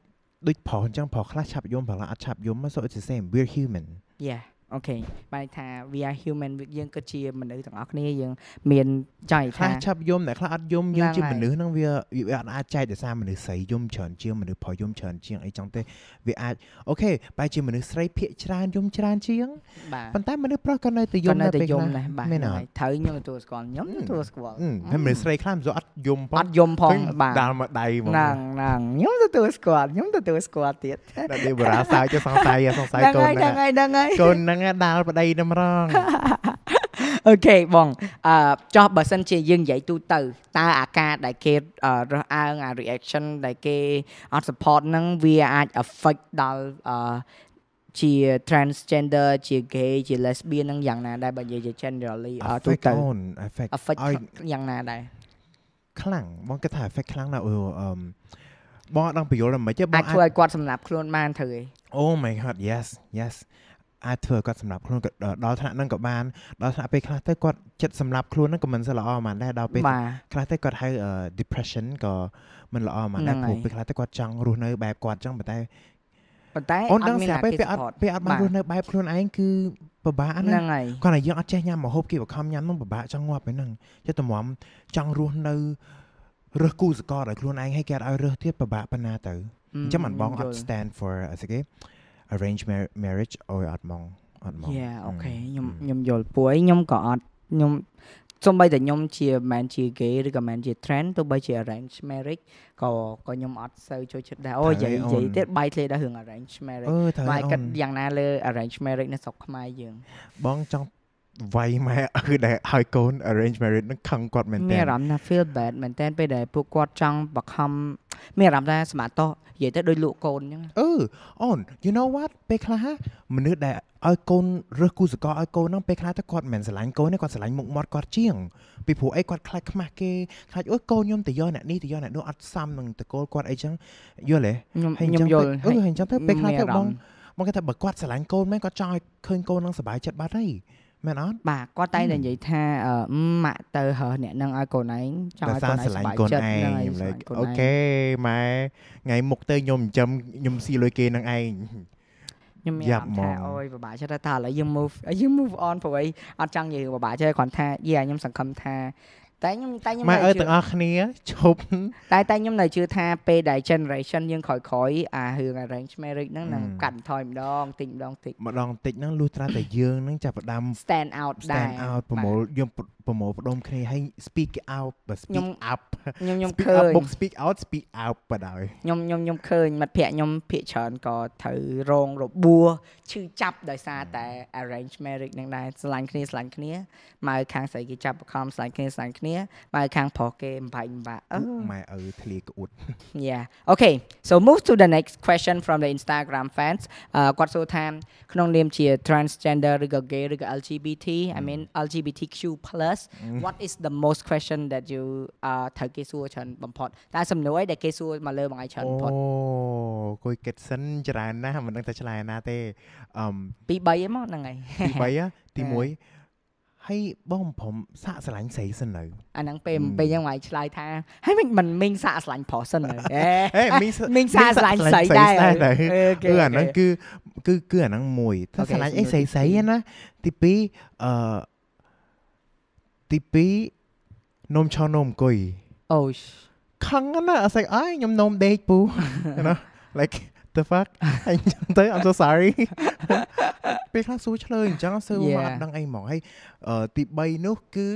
ដូចប្រុសអញ្ចឹងប្រុសខ្លះឆាប់យំប្រុសខ្លះអត់ឆាប់យំ so it's the same we're human yeah អូខេបែរថា we are human យើងក៏ជាមនុស្សទាំងអស់គ្នាយើងមានចៃថាឆាប់យំតែខ្លះអត់យំយើងជាមនុស្សហ្នឹងវា វាអត់អាចចែកដោយសារមនុស្សស្រីយំច្រើនជាងមនុស្សប្រុសយំច្រើនជាងអីចឹងទេ វាអាចអូខេបែរជាមនុស្សស្រីភាកច្រើនយំច្រើនជាងប៉ុន្តែ មនុស្សប្រុសក៏នៅតែយំនៅតែយំដែរបាទមានហើយត្រូវខ្ញុំទទួលស្គាល់ខ្ញុំទទួលស្គាល់ហើយមនុស្សស្រីខ្លះមិនសូវអត់យំផងអត់យំផងបាទដាល់មកដៃមកហ្នឹងហ្នឹងខ្ញុំទទួលស្គាល់ខ្ញុំទទួលស្គាល់ទៀតដល់វាបារាសាយចុះសង្ស័យសង្ស័យកូនហ្នឹងហ្នឹងហ្នឹងកូនហ្នឹងហ្នឹងដាល់ប្តីតម្រងអូខេបងអឺចោះបើសិនជាយើងនិយាយទូទៅតើអាការដែលគេរើសអើងអា reaction ដែលគេអត់ support ហ្នឹងវាអាច affect ដល់អឺជា transgender ជា gay ជា lesbian ហ្នឹងយ៉ាងណាដែរបើនិយាយជា generally ទូទៅ affect affect យ៉ាងណាដែរខ្លាំងបងគិតថា effect ខ្លាំងណាស់អឺបងអត់ដឹងបញ្យល់ដល់មិនទេបងអាចធ្វើឲ្យគាត់សម្លាប់ខ្លួនបានត្រូវឯង Oh my god yes yes អាចធ្វើគាត់សម្រាប់ខ្លួនដល់ថ្នាក់ហ្នឹងក៏បានដល់ថ្នាក់ពេលខ្លះទៅគាត់ចិត្តសម្រាប់ខ្លួនហ្នឹងក៏មិនសូវល្អហ្មងដែរដល់ពេលខ្លះទៅគាត់ហៅ depression ក៏មិនល្អហ្មងដែរព្រោះពេលខ្លះទៅគាត់ចង់រស់នៅបែបគាត់ចឹងប៉ុន្តែប៉ុន្តែអូនដឹងស្រាប់ពេលអត់ពេលអត់បានរស់នៅបែបខ្លួនឯងគឺពិបាកហ្នឹងគាត់តែយើងអត់ចេះញ៉ាំម្ហូបគេបង្ខំញ៉ាំហ្នឹងពិបាកចង់ងាប់ឯហ្នឹងចិត្តតម្រាំចង់រស់នៅរើសគូសកលឲ្យខ្លួនឯងហើយគេអត់ឲ្យរើសទៀតពិបាកប៉ុណ្ណាទៅអញ្ចឹងមិនបងអត់ stand for អីគេ arrange marriage អត់អត់មកអត់មកយ៉ាអូខេខ្ញុំខ្ញុំយល់ពួកឯងខ្ញុំក៏អត់ខ្ញុំសំបីតែខ្ញុំ ជាមិនជា gay ឬក៏មិនជា trend ទោះបីជា arrange marriage ក៏ក៏ខ្ញុំអត់សូវចូលចិត្តដែរអូនិយាយនិយាយទៀតបាយធ្លាយដល់រឿង arrange marriage បាយគិតយ៉ាងណាលើ arrange marriage នៅស្រុកខ្មែរយើងបងចង់វាយម៉ែគឺដែលឲ្យកូន arrange marriage នឹងខឹងគាត់មែនតើមានអារម្មណ៍ថា feel bad មែនតើពេលដែលពួកគាត់ចង់បង្ខំមានអារម្មណ៍ថាស្មាតោះនិយាយទៅដូចលក់កូនអញ្ចឹងអឺអូន you know what ពេលខ្លះមនុស្សដែលឲ្យកូនរើសគូសកលឲ្យកូនហ្នឹងពេលខ្លះទៅគាត់មិនមែនស្រឡាញ់កូនទេគាត់ស្រឡាញ់មុខមាត់គាត់ជាងពីព្រោះអីគាត់ខ្លាចខ្មាស់គេខ្លាចអូយកូនខ្ញុំទៅយកអ្នកនេះទៅយកអ្នកនោះអត់សមនឹងតកូលគាត់អីចឹងយល់ទេហើយខ្ញុំយល់អឺហើយចឹងទៅពេលខ្លះទៅបងមកគេថាបើគាត់ស្រឡាញ់កូនមែនគាត់ចង់ឲ្យឃើញកូននឹងសុខចិត្តបាត់ហើយមែនអត់បាទគាត់តែតែនិយាយថាម៉ាក់ទៅហើអ្នកនឹងឲ្យកូនឯងចង់ឲ្យកូនឯងសុខចិត្តហ្នឹងហើយអូខេម៉ែថ្ងៃមុខទៅខ្ញុំចិញ្ចឹមខ្ញុំស៊ីលុយគេនឹងឯងខ្ញុំមានអារម្មណ៍ថាអូយពិបាកចិត្តថាឥឡូវយើង move យើង move on ព្រោះអីអត់ចង់និយាយពិបាកចិត្តគ្រាន់ថាយាខ្ញុំសង្ឃឹមថាតែខ្ញុំតែខ្ញុំម៉ែអើទាំងអស់គ្នាជប់តែតែខ្ញុំនៅជឿថាពេលដែល generation យើងក្រោយក្រោយអារឿង arrange marriage ហ្នឹងនឹងកាត់បន្ថយម្ដងតិចម្ដងតិចម្ដងតិចហ្នឹងលុះត្រាតែយើងហ្នឹងចាប់ផ្ដើម stand out ដែរ stand out ប្រមូលយើងប្រមូលផ្ដុំគ្នាហើយ speak out បើ speak up ខ្ញុំខ្ញុំឃើញបុក speak out speak out បដ ாய் ខ្ញុំខ្ញុំខ្ញុំឃើញមិត្តភ័ក្ដិខ្ញុំភាកច្រើនក៏ត្រូវរងរបួសឈឺចាប់ដោយសារតែ arrange marriage នឹងដែរស្រឡាញ់គ្នាស្រឡាញ់គ្នាម៉ែខាងស្រីគេចាប់បង្ខំស្រឡាញ់គ្នាស្រឡាញ់គ្នាម៉ែខាងប្រុសគេបំផៃបំផាក់អឺម៉ែឪធ្លាក្អួត Yeah okay so move to the next question from the Instagram fans គាត់សួរថាក្នុងនាមជា transgender ឬក៏ gay ឬក៏ LGBT I mean LGBTQ+ us what is the most question that you ត្រូវគេសួរច្រើនបំផុតតែសំណួរដែលគេសួរមកលើបងឯងច្រើនបំផុតអូគួយគិតសិនច្រើនណាស់មិនដឹងថាឆ្លើយណាទេអឹមពី3ហ្នឹងមកហ្នឹងហើយពី3ទី1ហើយបងព្រមសាក់ស្រឡាញ់ស្រីសិននៅអាហ្នឹងពេលពេលយ៉ាងម៉េចឆ្លើយថាហើយមិនមិនមីងសាក់ស្រឡាញ់ប្រុសសិននៅហេមីងមីងសាក់ស្រឡាញ់ស្រីដែរគឺអាហ្នឹងគឺគឺគឺអាហ្នឹងមួយថាស្រឡាញ់អីស្រីស្រីណាទី2អឺទី2នំឆោនំអង្គុយអូសខឹងណាស់ I was like អាយខ្ញុំនំដេកពូ you know like the fuck អញ្ចឹងទៅ I'm so sorry ពេលខ្លះសួរឆ្លើយអញ្ចឹងសួរមកអត់ដឹងអីហ្មងហើយទី3នោះគឺ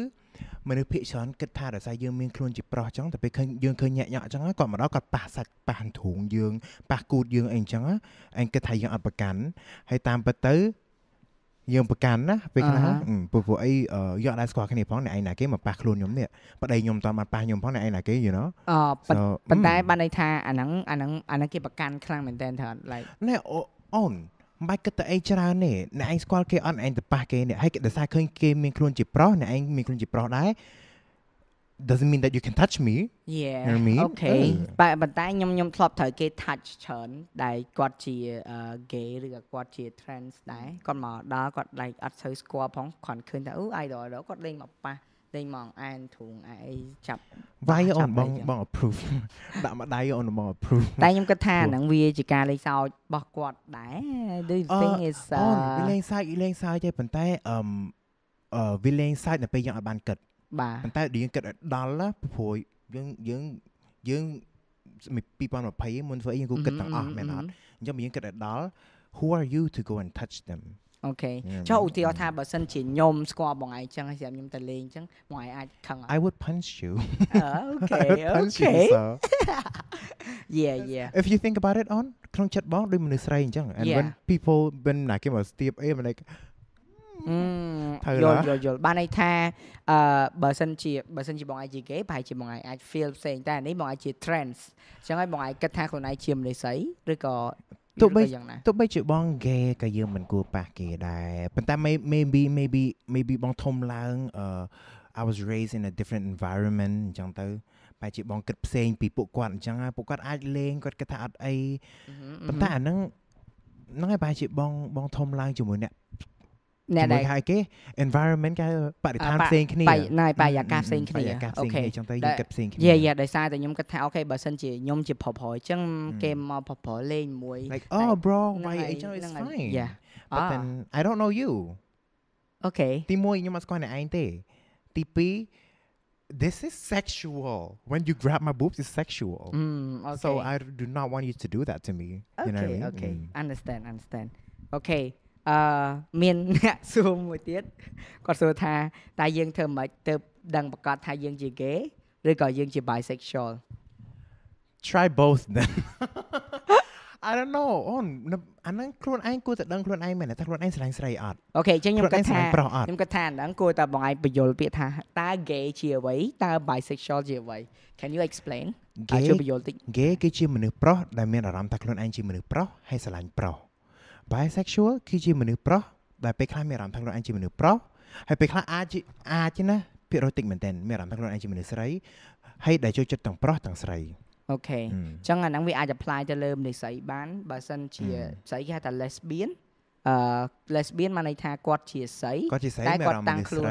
មនុស្សភាគច្រើនគិតថាដោយសារយើងមានខ្លួនជាប្រុសចឹងតែពេលឃើញយើងឃើញញាក់ញាក់ចឹងគាត់មកដល់គាត់ប៉ះសាច់ប៉ះធូងយើងប៉ះគូតយើងអីចឹងឯងគិតថាយើងអត់ប្រកាន់ហើយតាមពិតទៅយើងប្រកាន់ណាពេលខ្លះពូពូអីយកដែរស្គាល់គ្នាផងអ្នកឯងណាគេមកប៉ះខ្លួនខ្ញុំនេះប្តីខ្ញុំតមកប៉ះខ្ញុំផងអ្នកឯងណាគេ you know អប៉ុន្តែបានន័យថាអាហ្នឹងអាហ្នឹងអាហ្នឹងគេប្រកាន់ខ្លាំងមែនតើ like ណែអូនមិនបាច់គិតទៅអីច្រើនទេអ្នកឯងស្គាល់គេអត់អ្នកឯងទៅប៉ះគេនេះហើយគេដសារឃើញគេមានខ្លួនជាប្រុសអ្នកឯងមានខ្លួនជាប្រុសដែរ doesn't mean that you can touch me yeah អូខេតែប៉ុន្តែខ្ញុំខ្ញុំធ្លាប់ត្រូវគេ touch ច្រើនដែលគាត់ជា gay ឬក៏គាត់ជា trans ដែរគាត់មកដល់គាត់ like អត់សូវស្គាល់ផងគាត់ឃើញថាអូ idol គាត់លេងមកប៉ះលេងមកអែនធួងអីចាប់ Why អូនបងបង approve ដាក់មកដៃអូនបង approve តែខ្ញុំគិតថាហ្នឹងវាជាការលេងសើចរបស់គាត់ដែរ Do you think is អូនលេងសើចលេងសើចទេប៉ុន្តែអឺវាលេងសើចនៅពេលយើងអត់បានគិតបាទប៉ុន្តែយើងគិតឲ្យដល់ព្រោះយើងយើងយើង2020មុនធ្វើអីយើងគូគិតទាំងអស់មែនអត់អញ្ចឹងយើងគិតឲ្យដល់ who are you to go and touch them អូខេចុះឧទាហរណ៍ថាបើសិនជាខ្ញុំស្គាល់បងឯងចឹងហើយស្រាប់ខ្ញុំទៅលេងចឹងបងឯងអាចខឹង I would punch you អូខេអូខេ Yeah yeah If you think about it on ក្នុងចិត្តបងដូចមនុស្សស្រីអញ្ចឹង and when people when ណាគេមកស្ទាបអីមក like យល់យល់យល់បានន័យថាអឺបើសិនជាបើសិនជាបងឯងជាគេប្រហែលជាបងឯងអាច feel ផ្សេងតែនេះបងឯងជា trends អញ្ចឹងហើយបងឯងគិតថាខ្លួនឯងជាមនុស្សស្រីឬក៏ទោះបីទោះបីជាបង gay ក៏យើងមិនគួរប៉ះគេដែរប៉ុន្តែ maybe maybe maybe បងធំឡើងអឺ I was raised in a different environment អញ្ចឹងទៅបែរជាបងគិតផ្សេងពីពួកគាត់អញ្ចឹងហើយពួកគាត់អាចលេងគាត់គិតថាអត់អីប៉ុន្តែអាហ្នឹងហ្នឹងហើយបែរជាបងបងធំឡើងជាមួយអ្នកអ្នកដែលហើយគេ environment គេបរិស្ថានផ្សេងគ្នាណៃបរិយាកាសផ្សេងគ្នាអូខេចឹងទៅយើងគិតផ្សេងគ្នាយាយាដោយសារតែខ្ញុំគិតថាអូខេបើសិនជាខ្ញុំជាប្រប្រអញ្ចឹងគេមកប្រប្រលេងមួយ like oh bro why អញ្ចឹង you? fine yeah but then i don't know you okay ទ this is sexual. When you grab my boobs, it's sexual. Mm, okay. So I do not want you to do that to me. Okay, you know I mean? okay. Mm. Understand, understand. Okay. អឺមានអ្នកសួរមួយទៀតគាត់សួរថាតើយើងធ្វើម៉េចទៅដឹងប្រកាសថាយើងជា gay ឬក៏យើងជា bisexual try both then I don't know អូនអាហ្នឹងខ្លួនឯងគួរតែដឹងខ្លួនឯងមែនថាខ្លួនឯងស្រឡាញ់ស្រីអត់អូខេអញ្ចឹងខ្ញុំគាត់ថាខ្ញុំគាត់ថាហ្នឹងគួរតែបងឯងបញ្យល់ពាក្យថាតើ gay ជាអ្វីតើ bisexual ជាអ្វី Can you explain អាចជួយបញ្យល់តិច gay គឺជាមនុស្សប្រុសដែលមានអារម្មណ៍ថាខ្លួនឯងជាមនុស្សប្រុសហើយស្រឡាញ់ប្រុស bisexual គឺជាមនុស្សប្រុសដែលពេលខ្លះមានអារម្មណ៍ថាខ្លួនឯងជាមនុស្សប្រុសហើយពេលខ្លះអាចអាចណាពាក្យរត់តិចមែនតើមានអារម្មណ៍ថាខ្លួនឯងជាមនុស្សស្រីហើយដែលចូលចិត្តទាំងប្រុសទាំងស្រីអូខេអញ្ចឹងអាហ្នឹងវាអាច apply ទៅលើមនុស្សស្រីបានបើសិនជាស្រីគេហៅថា lesbian អឺ lesbian មានន័យថាគាត់ជាស្រីគាត់ជាស្រីតែគាត់តាំងខ្លួន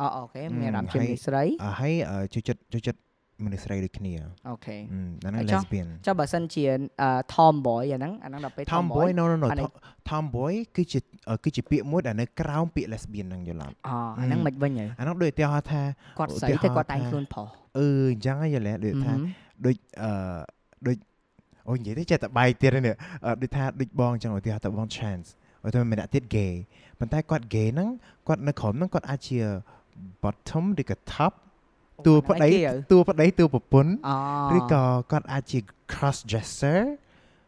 អូអូខេមានអារម្មណ៍ជាស្រីហើយចូលចិត្តចូលចិត្តមនុស្សស្រីដូចគ្នាអូខេអាហ្នឹង lesbian ចុះបើសិនជា tomboy អាហ្នឹងអាហ្នឹងដល់ពេល tomboy no no no tomboy គឺជាគឺជាពាក្យមួយដែលនៅក្រោមពាក្យ lesbian ហ្នឹងយល់អត់អូអាហ្នឹងមិនវិញហើយអាហ្នឹងដូចឧទាហរណ៍ថាគាត់ស្រីតែគាត់តែងខ្លួនប្រុសអឺអញ្ចឹងយល់ដូចថាដូចអឺដូចអូនិយាយទៅចេះតែបាយទៀតនេះដូចថាដូចបងអញ្ចឹងឧទាហរណ៍តែបង chance ឧទាហរណ៍ម្នាក់ទៀត gay ប៉ុន្តែគាត់ gay ហ្នឹងគាត់នៅក្រោមហ្នឹងគាត់អាចជា bottom ឬក៏ top តួប្តីតួប្តីតួប្រពន្ធឬក៏គាត់អាចជា cross dresser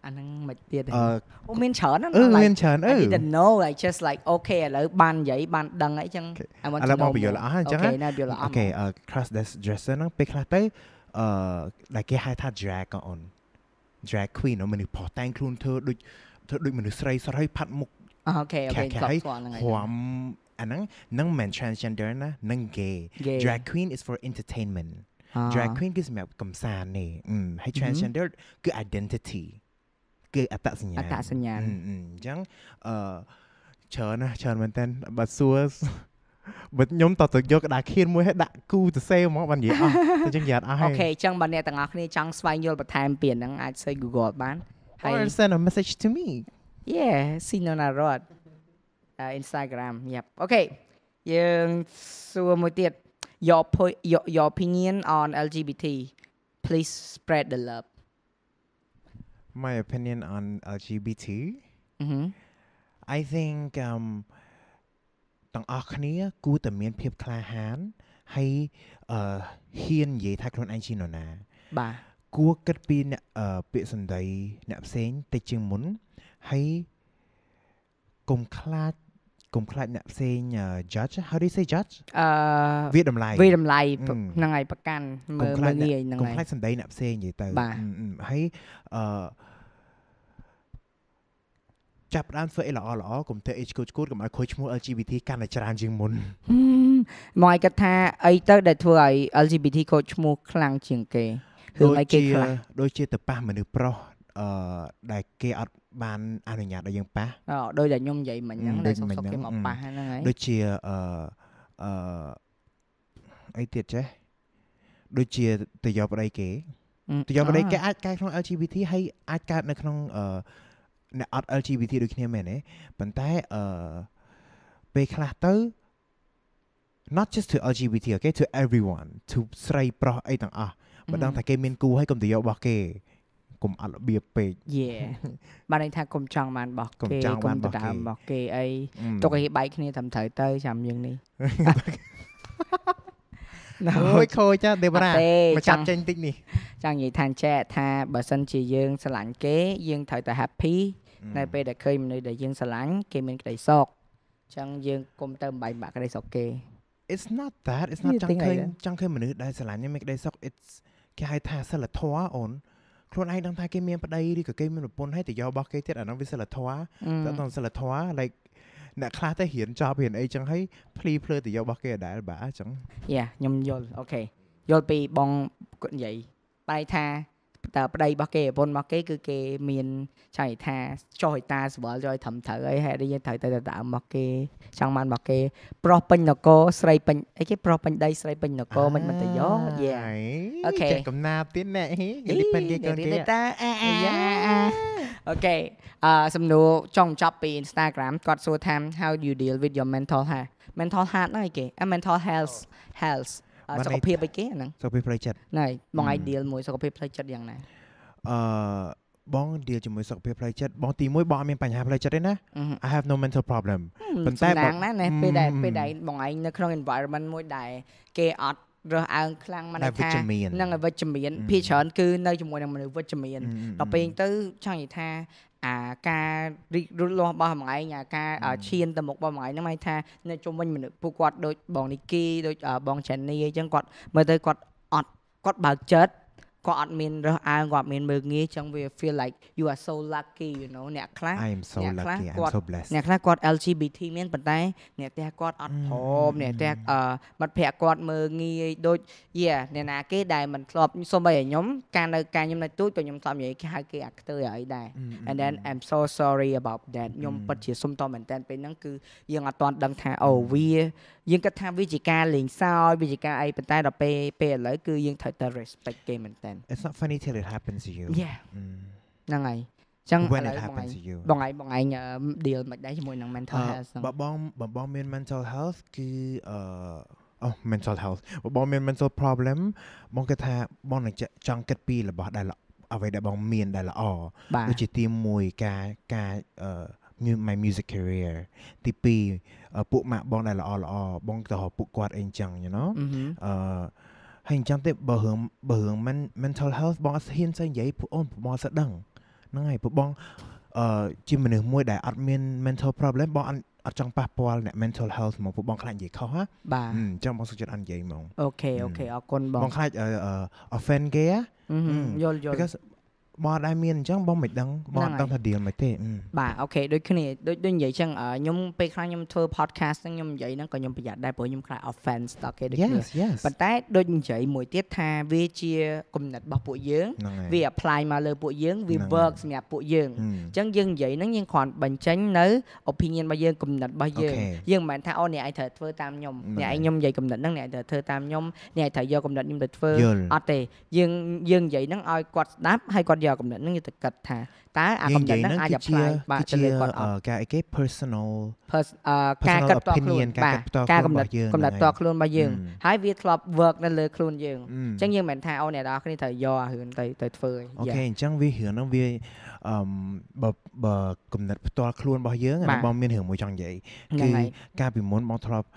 អាហ្នឹងមិនទៀតអឺមានច្រើនណាស់មានច្រើនអឺ I didn't know I just like okay ឥឡូវបាននិយាយបានដឹងអីចឹង I want to know ឥឡូវបងពន្យល់អស់អញ្ចឹងអូខេណាពន្យល់អស់អូខេ cross dresser ហ្នឹងពេលខ្លះទៅអឺដែលគេហៅថា drag ក៏អូន drag queen មនុស្សផោះតែងខ្លួនធ្វើដូចធ្វើដូចមនុស្សស្រីស្រីផាត់មុខអូខេអូខេគាត់ស្គាល់ហ្នឹងហើយហួមអាហ្នឹងនឹងមិន transgender ណានឹង gay drag queen is for entertainment drag queen គឺសម្រាប់កំសាន្តទេហើយ transgender គឺ identity គឺអត្តសញ្ញាណអត្តសញ្ញាណអញ្ចឹងអឺច្រើនណាស់ច្រើនមែនតើបើសួរបើខ្ញុំតទៅយកក្តារខៀនមួយឲ្យដាក់គូសរសេរមកបាននិយាយអស់តែចឹងយ៉ាត់អស់ហើយអូខេអញ្ចឹងបើអ្នកទាំងអស់គ្នាចង់ស្វែងយល់បន្ថែមពីហ្នឹងអាច search Google បានហើយ send a message to me yeah sinonarod Instagram យ៉ាប់អូខេយើងសួរមួយទៀត your your opinion on LGBT please spread the love my opinion on LGBT mm-hmm. I think um ទាំងអស់គ្នាគួរតែមានភាពក្លាហានហើយអឺហ៊ាននិយាយថាខ្លួនឯងជានរណា បាទគួរគិតពីអ្នកពាក្យសម្ដីអ្នកផ្សេងតិចជាងមុនហើយកុំខ្លាចកុំខ្លាចអ្នកផ្សេង judge how do you say judge អឺវាតម្លៃវាតម្លៃហ្នឹងហើយប្រកាន់មើលមើលងាយហ្នឹងហើយកុំខ្លាចសំដីអ្នកផ្សេងនិយាយទៅហើយអឺចាប់ដើមធ្វើអីល្អល្អកុំធ្វើអីឈួតឈួតកុំឲ្យខូចឈ្មោះ LGBT កាន់តែច្រើនជាងមុនមកឲ្យគិតថាអីទៅ ដែលធ្វើឲ្យ LGBT ខូចឈ្មោះខ្លាំងជាងគេគឺអីគេខ្លះដូចជាទៅប៉ះមនុស្សប្រុសអឺដែលគេអត់បានអនុញ្ញាតដល់យើងប៉ះអូដូចតែខ្ញុំនិយាយមិញហ្នឹងដែលសុកសុកគេមកប៉ះហ្នឹងហើយដូចជាអឺអឺអីទៀតចេះដូចជាទៅយកប្តីគេទៅយកប្តីគេអាចកែក្នុង LGBT ហើយអាចកើតនៅក្នុងអឺអ្នកអត់ LGBT ដូចគ្នាមែនទេប៉ុន្តែអឺពេលខ្លះទៅ not just to LGBT okay to everyone to ស្រីប្រុសអីទាំងអស់បើដឹងថាគេមានគូហើយកុំទៅយករបស់គេកុំអត់របៀបពេកយេបានន័យថាកុំចង់បានរបស់គេកុំដើមរបស់គេអីទុកឲ្យគេបែកគ្នាត្រឹមត្រូវទៅចាំយើងនេះណាអូយខូចចាដេបរ៉ាមកចាប់ចេញតិចនេះចង់និយាយថាចែកថាបើសិនជាយើងស្រឡាញ់គេ យើងត្រូវតែ happy នៅពេលដែលឃើញមនុស្សដែលយើងស្រឡាញ់គេមានក្តីសោកអញ្ចឹងយើងកុំទៅបំបែកបាក់ក្តីសោកគេ It's not that it's not ចង់ឃើញចង់ឃើញមនុស្សដែលស្រឡាញ់មានក្តីសោក it's គេហៅថាសិលធម៌អូនខ្លួនឯងដឹងថាគេមានប្តីឬក៏គេមានប្រពន្ធហើយទៅយករបស់គេទៀតអានោះវាសិលធម៌តើតសិលធម៌ like អ្នកខ្លះទៅរៀនចប់រៀនអីចឹងហើយភ្លីភ្លើទៅយករបស់គេដែរបាទអញ្ចឹងយ៉ាខ្ញុំយល់អូខេយល់ពីបងគាត់និយាយបែរថាតើប្តីរបស់គេប្រពន្ធរបស់គេគឺគេមានចៃថាចោះឲ្យតាសវលចោះឲ្យត្រឹមត្រូវអីហេតុនេះយើងត្រូវទៅដើមមកគេចង់បានមកគេប្រុសពេញនគរស្រីពេញអីគេប្រុសពេញដីស្រីពេញនគរមិនមិនតយោយ៉ាអូខេកំណាបទៀតណែហីគេពេញគេកូនគេតាអាអាអូខេអឺសំណួរចង់ចប់ពី Instagram គាត់សួរថា how you deal with your mental health mental health ហ្នឹងអីគេ mental health health សុខភាពអីគេហ្នឹងសុខភាពផ្លូវចិត្តណែបងឯង deal មួយសុខភាពផ្លូវចិត្តយ៉ាងណាអឺបងដៀលជាមួយសុខភាពផ្លូវចិត្តបងទី1បងអត់មានបញ្ហាផ្លូវចិត្តទេណា I have no mental problem ប៉ុន្តែបងណាណាពេលដែលពេលដែលបងឯងនៅក្នុង environment មួយដែល គេអត់រើសអើងខ្លាំងមកថានឹងវិជ្ជមានភាច្រើនគឺនៅជាមួយនឹងមនុស្សវិជ្ជមានដល់ពេលទៅចង់និយាយថាអាការរីករត់លាស់របស់មួយឯងអាការឈានទៅមុខរបស់មួយឯងហ្នឹងមកថានៅជុំវិញមនុស្សពួកគាត់ដូចបងនីគីដូចបងចានីអញ្ចឹងគាត់មើលទៅគាត់អត់គាត់បើកចិត្តគាត់អត់មានរើសអើងគាត់អត់មានមើងងាយចឹងវា feel like you are so lucky you know អ្នកខ្លះ I am so lucky I'm so blessed អ្នកខ្លះគាត់ LGBT មានប៉ុន្តែអ្នកផ្ទះគាត់អត់ព្រមអ្នកផ្ទះអឺមិត្តភ័ក្ដិគាត់មើងងាយដូចយាអ្នកណាគេដែលមិនធ្លាប់សូម្បីឲ្យខ្ញុំ ការនៅការខ្ញុំនៅទូចក៏ខ្ញុំធ្លាប់និយាយគេហៅគេអាខ្ទើឲ្យដែរ and then I'm so sorry about that ខ្ញុំពិតជាសុំតមែនតើពេលហ្នឹងគឺយើងអត់ទាន់ដឹងថាអូវាយើងគិតថាវាជាការលេងសើចវាជាការអីប៉ុន្តែដល់ពេលពេលឥឡូវគឺយើងត្រូវតែ respect គេមែនតើ It's not funny till it happens to you ហ្នឹងហើយចឹងឥឡូវបងឯងបងឯង deal មិនដែរជាមួយនឹង mental health ហ្នឹងបងបងបងមាន mental health គឺអឺអូ mental health បងមាន mental problem បងគិតថាបងនឹងចង់គិតពីរបស់ដែល អ្វីដែលបង មានដែលល្អដូចជាទីមួយការការអឺ my music career ទី2ពួកម៉ាក់បងដែលល្អល្អបងទៅរកពួកគាត់អីអញ្ចឹង you know អឺហើយអញ្ចឹងទេបើរឿងបើរឿង mental health បងអត់ហ៊ានស្អីនិយាយពួកអូនបងសដឹងហ្នឹងហើយពួកបងអឺជាមនុស្សមួយដែលអត់មាន mental problem បងអត់ចង់ប៉ះពាល់អ្នក mental health ហ្មងពួកបងខ្លាចនិយាយខុសណាបាទអញ្ចឹងបងសុខចិត្តអត់និយាយហ្មងអូខេអូខេអរគុណបងបងខ្លាច offend គេយល់យល់ because បងអត់ដែរមានអញ្ចឹងបងមិនដឹងបងអត់ដឹងថា deal មិនទេ បាទអូខេដូចគ្នាដូចដូចនិយាយអញ្ចឹងខ្ញុំពេលខ្លះខ្ញុំធ្វើ podcast ហ្នឹងខ្ញុំនិយាយហ្នឹងក៏ខ្ញុំប្រយ័ត្នដែរព្រោះខ្ញុំខ្លាច offense ដល់គេដូចគ្នាប៉ុន្តែដូចនិយាយមួយទៀតថាវាជាគំនិតរបស់ពួកយើងវា apply មកលើពួកយើងវា work សម្រាប់ពួកយើងអញ្ចឹងយើងនិយាយហ្នឹងយើងគ្រាន់បញ្ចេញនៅ opinion របស់យើងគំនិតរបស់យើងយើងមិនមែនថាអូអ្នកឯងត្រូវធ្វើតាមខ្ញុំអ្នកឯងខ្ញុំនិយាយគំនិតហ្នឹងអ្នកឯងត្រូវធ្វើតាមខ្ញុំអ្នកឯងត្រូវយកគំនិតខ្ញុំទៅធ្វើអត់ទេយើងយើងនិយាយហ្នឹងឲ្យគាត់ស្ដាប់ហើយគាត់យកកំណត់ហ្នឹងយកទៅគិតថាតើអាកំណត់ហ្នឹងអាច apply បាទទៅលើគាត់អត់ការអីគេ personal ការគិតតខ្លួនបាទការកំណត់កំណត់តខ្លួនរបស់យើងហើយវាធ្លាប់ work នៅលើខ្លួនយើងអញ្ចឹងយើងមិនថាអូនអ្នកនរគ្នាត្រូវយកអារឿងទៅទៅធ្វើអូខេអញ្ចឹងវារឿងហ្នឹងវាអឺបើបើកំណត់ផ្ទាល់ខ្លួនរបស់យើងបងមានរឿងមួយចង់និយាយគឺការពីមុនបងធ្លាប់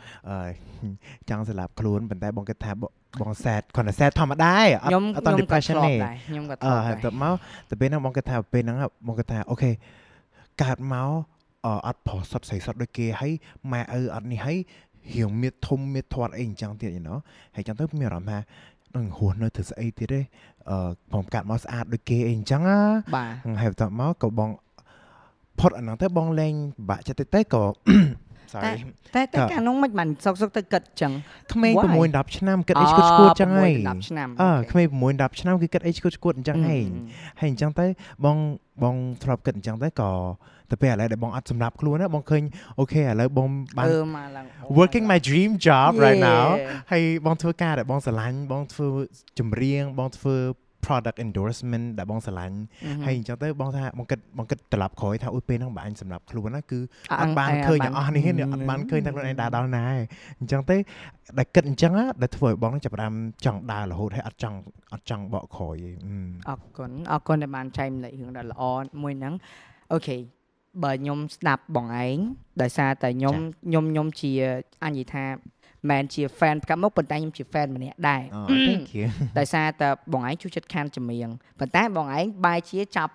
ចង់ស្លាប់ខ្លួនប៉ុន្តែបងគិតថាបងសែតគាត់សែតធម្មតាខ្ញុំខ្ញុំក៏ depression ទេខ្ញុំក៏ធ្លាប់ដែរទៅមកទៅពេលហ្នឹងបងគាត់ថា ពេលហ្នឹងបងគាត់ថាអូខេកើតមកអត់ប្រុសសុតស្រីសុតដូចគេហើយម៉ែឪអត់នេះហើយរៀងមានធំមានធាត់អីអញ្ចឹងទៀតយល់ហើយអញ្ចឹងទៅមានអារម្មណ៍ថានឹងហួសនៅធ្វើស្អីទៀតទេអឺបងកាត់មកស្អាតដូចគេអីអញ្ចឹងណាហើយបន្តមកក៏បងផុតអាហ្នឹងទៅបងលេងពិបាកចិត្តតិចទៅក៏ sorry តែតែកាលនោះមិនបានសុកសុកទៅគិតចឹងក្មេង6 10ឆ្នាំគិតអីឈួតឈួតចឹងហើយ10ឆ្នាំអើក្មេង6 10ឆ្នាំគឺគិតអីឈួតឈួតអញ្ចឹងឯងហើយអញ្ចឹងទៅបងបងធ្លាប់គិតអញ្ចឹងទៅក៏តែពេលឥឡូវដែលបងអត់សម្រាប់ខ្លួនណាបងឃើញអូខេឥឡូវបងបាន working my dream job right now ហើយបងធ្វើការដែលបងស្រឡាញ់បងធ្វើចម្រៀងបងធ្វើ product endorsement ដែលបងស្រឡាញ់ហើយអញ្ចឹងទៅបងថាបងគិតបងគិតត្រឡប់ក្រោយថាអ៊ុយពេលហ្នឹងបើអញសម្រាប់ខ្លួនណាគឺអត់បានឃើញទាំងអស់នេះអត់បានឃើញថាខ្លួនឯងដើរដល់ណាអញ្ចឹងទៅដែលគិតអញ្ចឹងដែលធ្វើឲ្យបងចាប់ផ្ដើមចង់ដើររហូតហើយអត់ចង់អត់ចង់បកក្រោយទេអរគុណអរគុណដែលបានចែកលេខរឿងដ៏ល្អមួយហ្នឹងអូខេបើខ្ញុំស្ដាប់បងឯងដោយសារតែខ្ញុំខ្ញុំខ្ញុំជាអញនិយាយថាមិនជា fan ផ្កាប់មុខប៉ុន្តែខ្ញុំជា fan ម្នាក់ដែរដោយសារតែបងឯងជួយចិត្តខានចម្រៀងប៉ុន្តែបងឯងបែរជាចាប់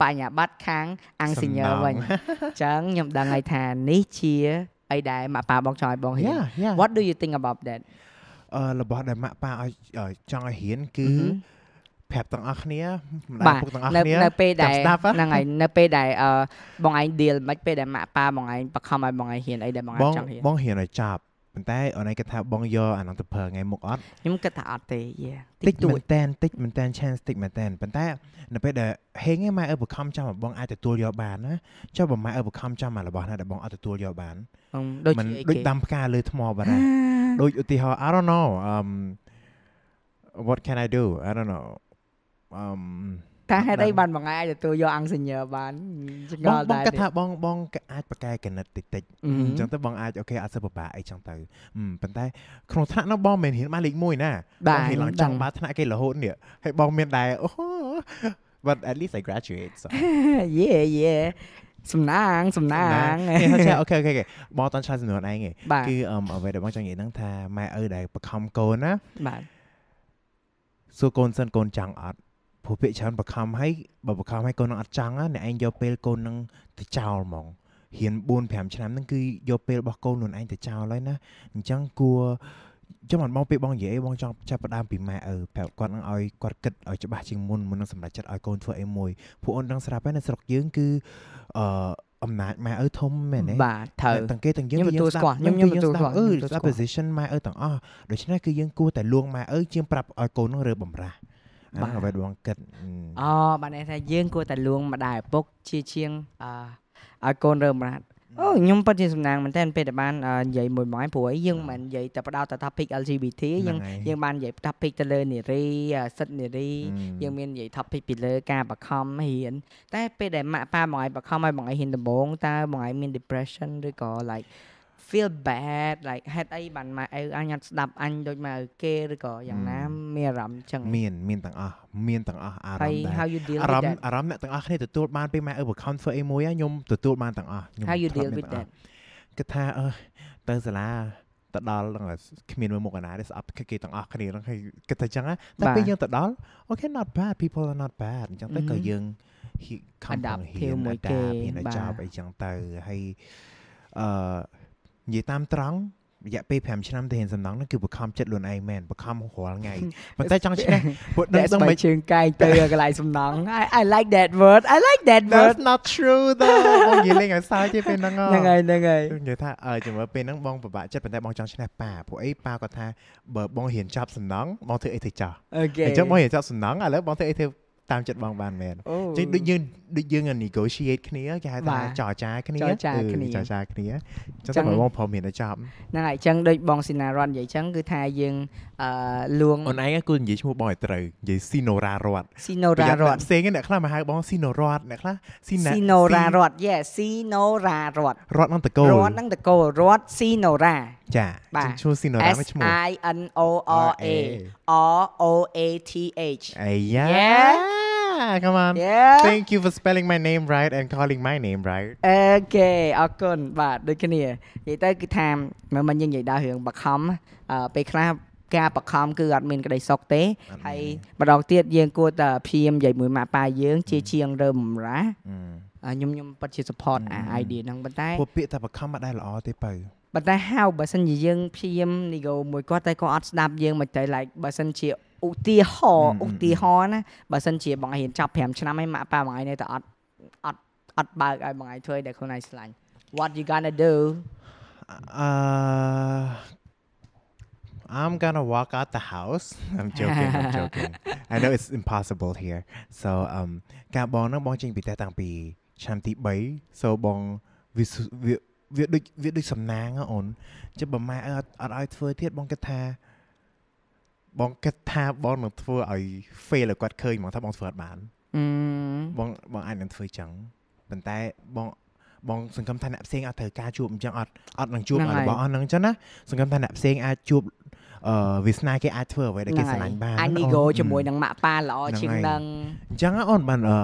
បញ្ញាបត្រខាងអង្គសញ្ញាវិញអញ្ចឹងខ្ញុំដឹងហើយថានេះជាអីដែលម៉ាក់ប៉ាបងចង់ឲ្យបងហ៊ាន What do you think about that អឺរបស់ដែលម៉ាក់ប៉ាឲ្យចង់ឲ្យហ៊ានគឺប្រាប់ទាំងអស់គ្នាម្ដងពុកទាំងអស់គ្នានៅពេលដែលហ្នឹងហើយនៅពេលដែលបងឯង deal មិនពេលដែលម៉ាក់ប៉ាបងឯងបខំឲ្យបងឯងហ៊ានអីដែលបងឯងចង់ហ៊ានបងហ៊ានឲ្យចាប់ប៉ុន្តែអូនឯងគិតថាបងយកអាហ្នឹងទៅប្រើថ្ងៃមុខអត់ខ្ញុំគិតថាអត់ទេយេតិចតួចមែនតែនតិចមែនតែន chance តិចមែនតែនប៉ុន្តែនៅពេលដែលហេងឯងម៉ែ overcome ចាំបងអាចទទួលយកបានណាចុះបើម៉ែ overcome ចាំអារបស់ណាដែលបងអាចទទួលយកបានដូចដូចដាំផ្កាលើថ្មបាទដូចឧទាហរណ៍ I don't know um what can I do I don't know um ថាហេតុអីបានបងឯងអាចទទួលយកអង្គសញ្ញាបានឆ្ងល់ដែរបងគាត់ថាបងបងអាចប្រកែកណិតតិចតិចអញ្ចឹងទៅបងអាចអូខេអាចសិបបាអីចឹងទៅប៉ុន្តែ ក្នុងថ្នាក់នោះបងមិនហ៊ានបានលេខ1ណាបងហ៊ានឡើងចង់បានថ្នាក់គេរហូតនេះហើយបងមានដែរអូ but at least I graduate so yeah yeah សំណាងសំណាងអូខេអូខេបងអត់ឆ្លើយសំណួរឯងទេគឺអ្វីដែលបងចង់និយាយហ្នឹងថាម៉ែឪដែលបខំកូនណាបាទសួរកូនសិនកូនចង់អត់ព្រោះពាក្យច្រើនបខំហើយបើបខំហើយកូននឹងអត់ចង់អ្នកឯងយកពេលកូននឹងទៅចោលហ្មងរៀន4 5ឆ្នាំហ្នឹងគឺយកពេលរបស់កូនខ្លួនឯងទៅចោលហើយណាអញ្ចឹងគួរចាំបងពេលបងនិយាយបងចង់ចាប់ផ្ដើមពីម៉ែអើប្រាប់គាត់នឹងឲ្យគាត់គិតឲ្យច្បាស់ជាងមុនមុននឹងសម្រេចចិត្តឲ្យកូនធ្វើអីមួយពួកអូនដឹងស្រាប់ហើយនៅស្រុកយើងគឺអឺអំណាចម៉ែឪធំមែនទេបាទត្រូវទាំងគេទាំងយើងខ្ញុំទទួលស្គាល់ខ្ញុំខ្ញុំទទួលស្គាល់អឺ position ម៉ែឪទាំងអស់ដូច្នេះគឺយើងគួរតែលួងម៉ែឪជាងប្រាប់ឲ្យកូននឹងរើបំរាស់បាទអ្វីដែលបងគិតអូបាទន័យថាយើងគួរតែលួងម្ដាយឪពុកជាជាងឲ្យកូនរើមរ៉ាត់អូខ្ញុំពិតជាសំណាងមែនតើពេលដែលបាននិយាយមួយម៉ោងព្រោះអីយើងមិននិយាយតែផ្ដោតតែ topic LGBT យើងយើងបាននិយាយ topic ទៅលើនារីសិទ្ធិនារីយើងមាននិយាយ topic ពីលើការបខំហ៊ានតែពេលដែលម៉ាក់ប៉ាបងឯងបខំឲ្យបងឯងហ៊ានដំបងតើបងឯងមាន depression ឬក៏ like feel bad like ហេតុអីបានម៉ែឪអញអត់ស្ដាប់អញដូចម៉ែឪគេឬក៏យ៉ាងណាមានអារម្មណ៍ចឹងមាន មានទាំងអស់មានទាំងអស់អារម្មណ៍ដែរអារម្មណ៍អារម្មណ៍អ្នកទាំងអស់គ្នាទទួលបានពេលម៉ែឪ comfort អីមួយខ្ញុំទទួលបានទាំងអស់ខ្ញុំ How you deal with that គិតថាអឺទៅសាលាទៅដល់ហ្នឹងគ្មានមើលមុខណាទេស្អប់គេទាំងអស់គ្នាហ្នឹងគេគិតថាចឹងតែពេលយើងទៅដល់ okay not bad people are not bad អញ្ចឹងទៅក៏យើង come from here មកគេមានអាចារ្យអីចឹងទៅហើយអឺនិយាយតាមត្រង់រយៈពេល5ឆ្នាំទៅហ៊ានសំណងនោះគឺបខំចិត្តខ្លួនឯងមែនបខំរាល់ថ្ងៃប៉ុន្តែចង់ឆ្នះពួកដឹងដឹងមិនជើងកាយទៅកន្លែងសំណង I like that word I like that word That's not true though បងនិយាយលេងឲ្យសើចទេពេលហ្នឹងហ្នឹងហើយហ្នឹងហើយនិយាយថាអើចាំមើលពេលហ្នឹងបងពិបាកចិត្តប៉ុន្តែបងចង់ឆ្នះប៉ាព្រោះអីប៉ាគាត់ថាបើបងហ៊ានចាប់សំណងបងធ្វើអីទៅចាស់អញ្ចឹងបងហ៊ានចាប់សំណងឥឡូវបងធ្វើអីធ្វើតាមចិត្តបងបានមែនអញ្ចឹងដូចយើងដូចយើង negotiate គ្នាគេហៅថាចរចាគ្នាចរចាគ្នាចរចាគ្នាចឹងតែបងព្រមមានតែចប់ហ្នឹងហើយចឹងដូចបងស៊ីណារ៉ាត់និយាយចឹងគឺថាយើងអឺលួងអូនឯងគឺនិយាយឈ្មោះបងឲ្យត្រូវនិយាយស៊ីណូរ៉ារ៉ាត់ស៊ីណូរ៉ារ៉ាត់ផ្សេងអ្នកខ្លះមកហៅបងស៊ីណូរ៉ាត់អ្នកខ្លះស៊ីណាស៊ីណូរ៉ារ៉ាត់ yes ស៊ីណូរ៉ារ៉ាត់រ៉ាត់នឹងតកូលរ៉ាត់នឹងតកូលរ៉ាត់ស៊ីណូរ៉ាចាឈ្មោះស៊ីណូរ៉ាឈ្មោះ I N O R A R O A T H អាយ៉ា yeah come on yeah thank you for spelling my name right and calling my name right អូខេអរគុណបាទដូចគ្នានិយាយទៅគឺថាមិនមិនយើងនិយាយដល់រឿងបខំពេលខ្លះការបខំគឺអត់មានក្តីសុខទេហើយម្ដងទៀតយើងគួរតែព្យាយាមនិយាយមួយម៉ាក់ប៉ាយើង ជាជាងរើមរាខ្ញុំខ្ញុំពិតជា support អា idea ហ្នឹងប៉ុន្តែពួកពាក្យថាបខំមិនដែលល្អទេបើប៉ុន្តែ how បើសិនជាយើងព្យាយាម nego មួយគាត់តែគាត់អត់ស្ដាប់យើងមិនទៅ like បើសិនជាឧទាហរណ៍ឧទាហរណ៍ណាបើសិនជាបងឯងរៀនចប់5ឆ្នាំហើយម៉ាក់ប៉ាបងឯងនៅតែអត់អត់អត់បើកឲ្យបងឯងធ្វើដែលខ្លួនឯងស្រឡាញ់ What you gonna do អឺ I'm gonna walk out the house. I'm joking. I'm joking. I know it's impossible here. So um ការបងនឹងបងចេញពីផ្ទះតាំងពីឆ្នាំទី3 so បងវាវាដូចវាដូចសំណាងអូនចិត្តបើម៉ែអត់អត់ឲ្យធ្វើទៀតបងគិតថាបងគិតថាបងនឹងធ្វើឲ្យ fail ឲ្យគាត់ឃើញហ្មងថាបងធ្វើអត់បានបងបងអាចនឹងធ្វើចឹងប៉ុន្តែបងបងសង្ឃឹមថាអ្នកផ្សេងអាចត្រូវការជួបអញ្ចឹងអត់អត់នឹងជួបរបស់អស់ហ្នឹងអញ្ចឹងណាសង្ឃឹមថាអ្នកផ្សេងអាចជួបអឺវាសនាគេអាចធ្វើអ្វីដែលគេស្រឡាញ់បានអាច nego ជាមួយនឹងម៉ាក់ប៉ាល្អជាងនឹងអញ្ចឹងអូនបានអឺ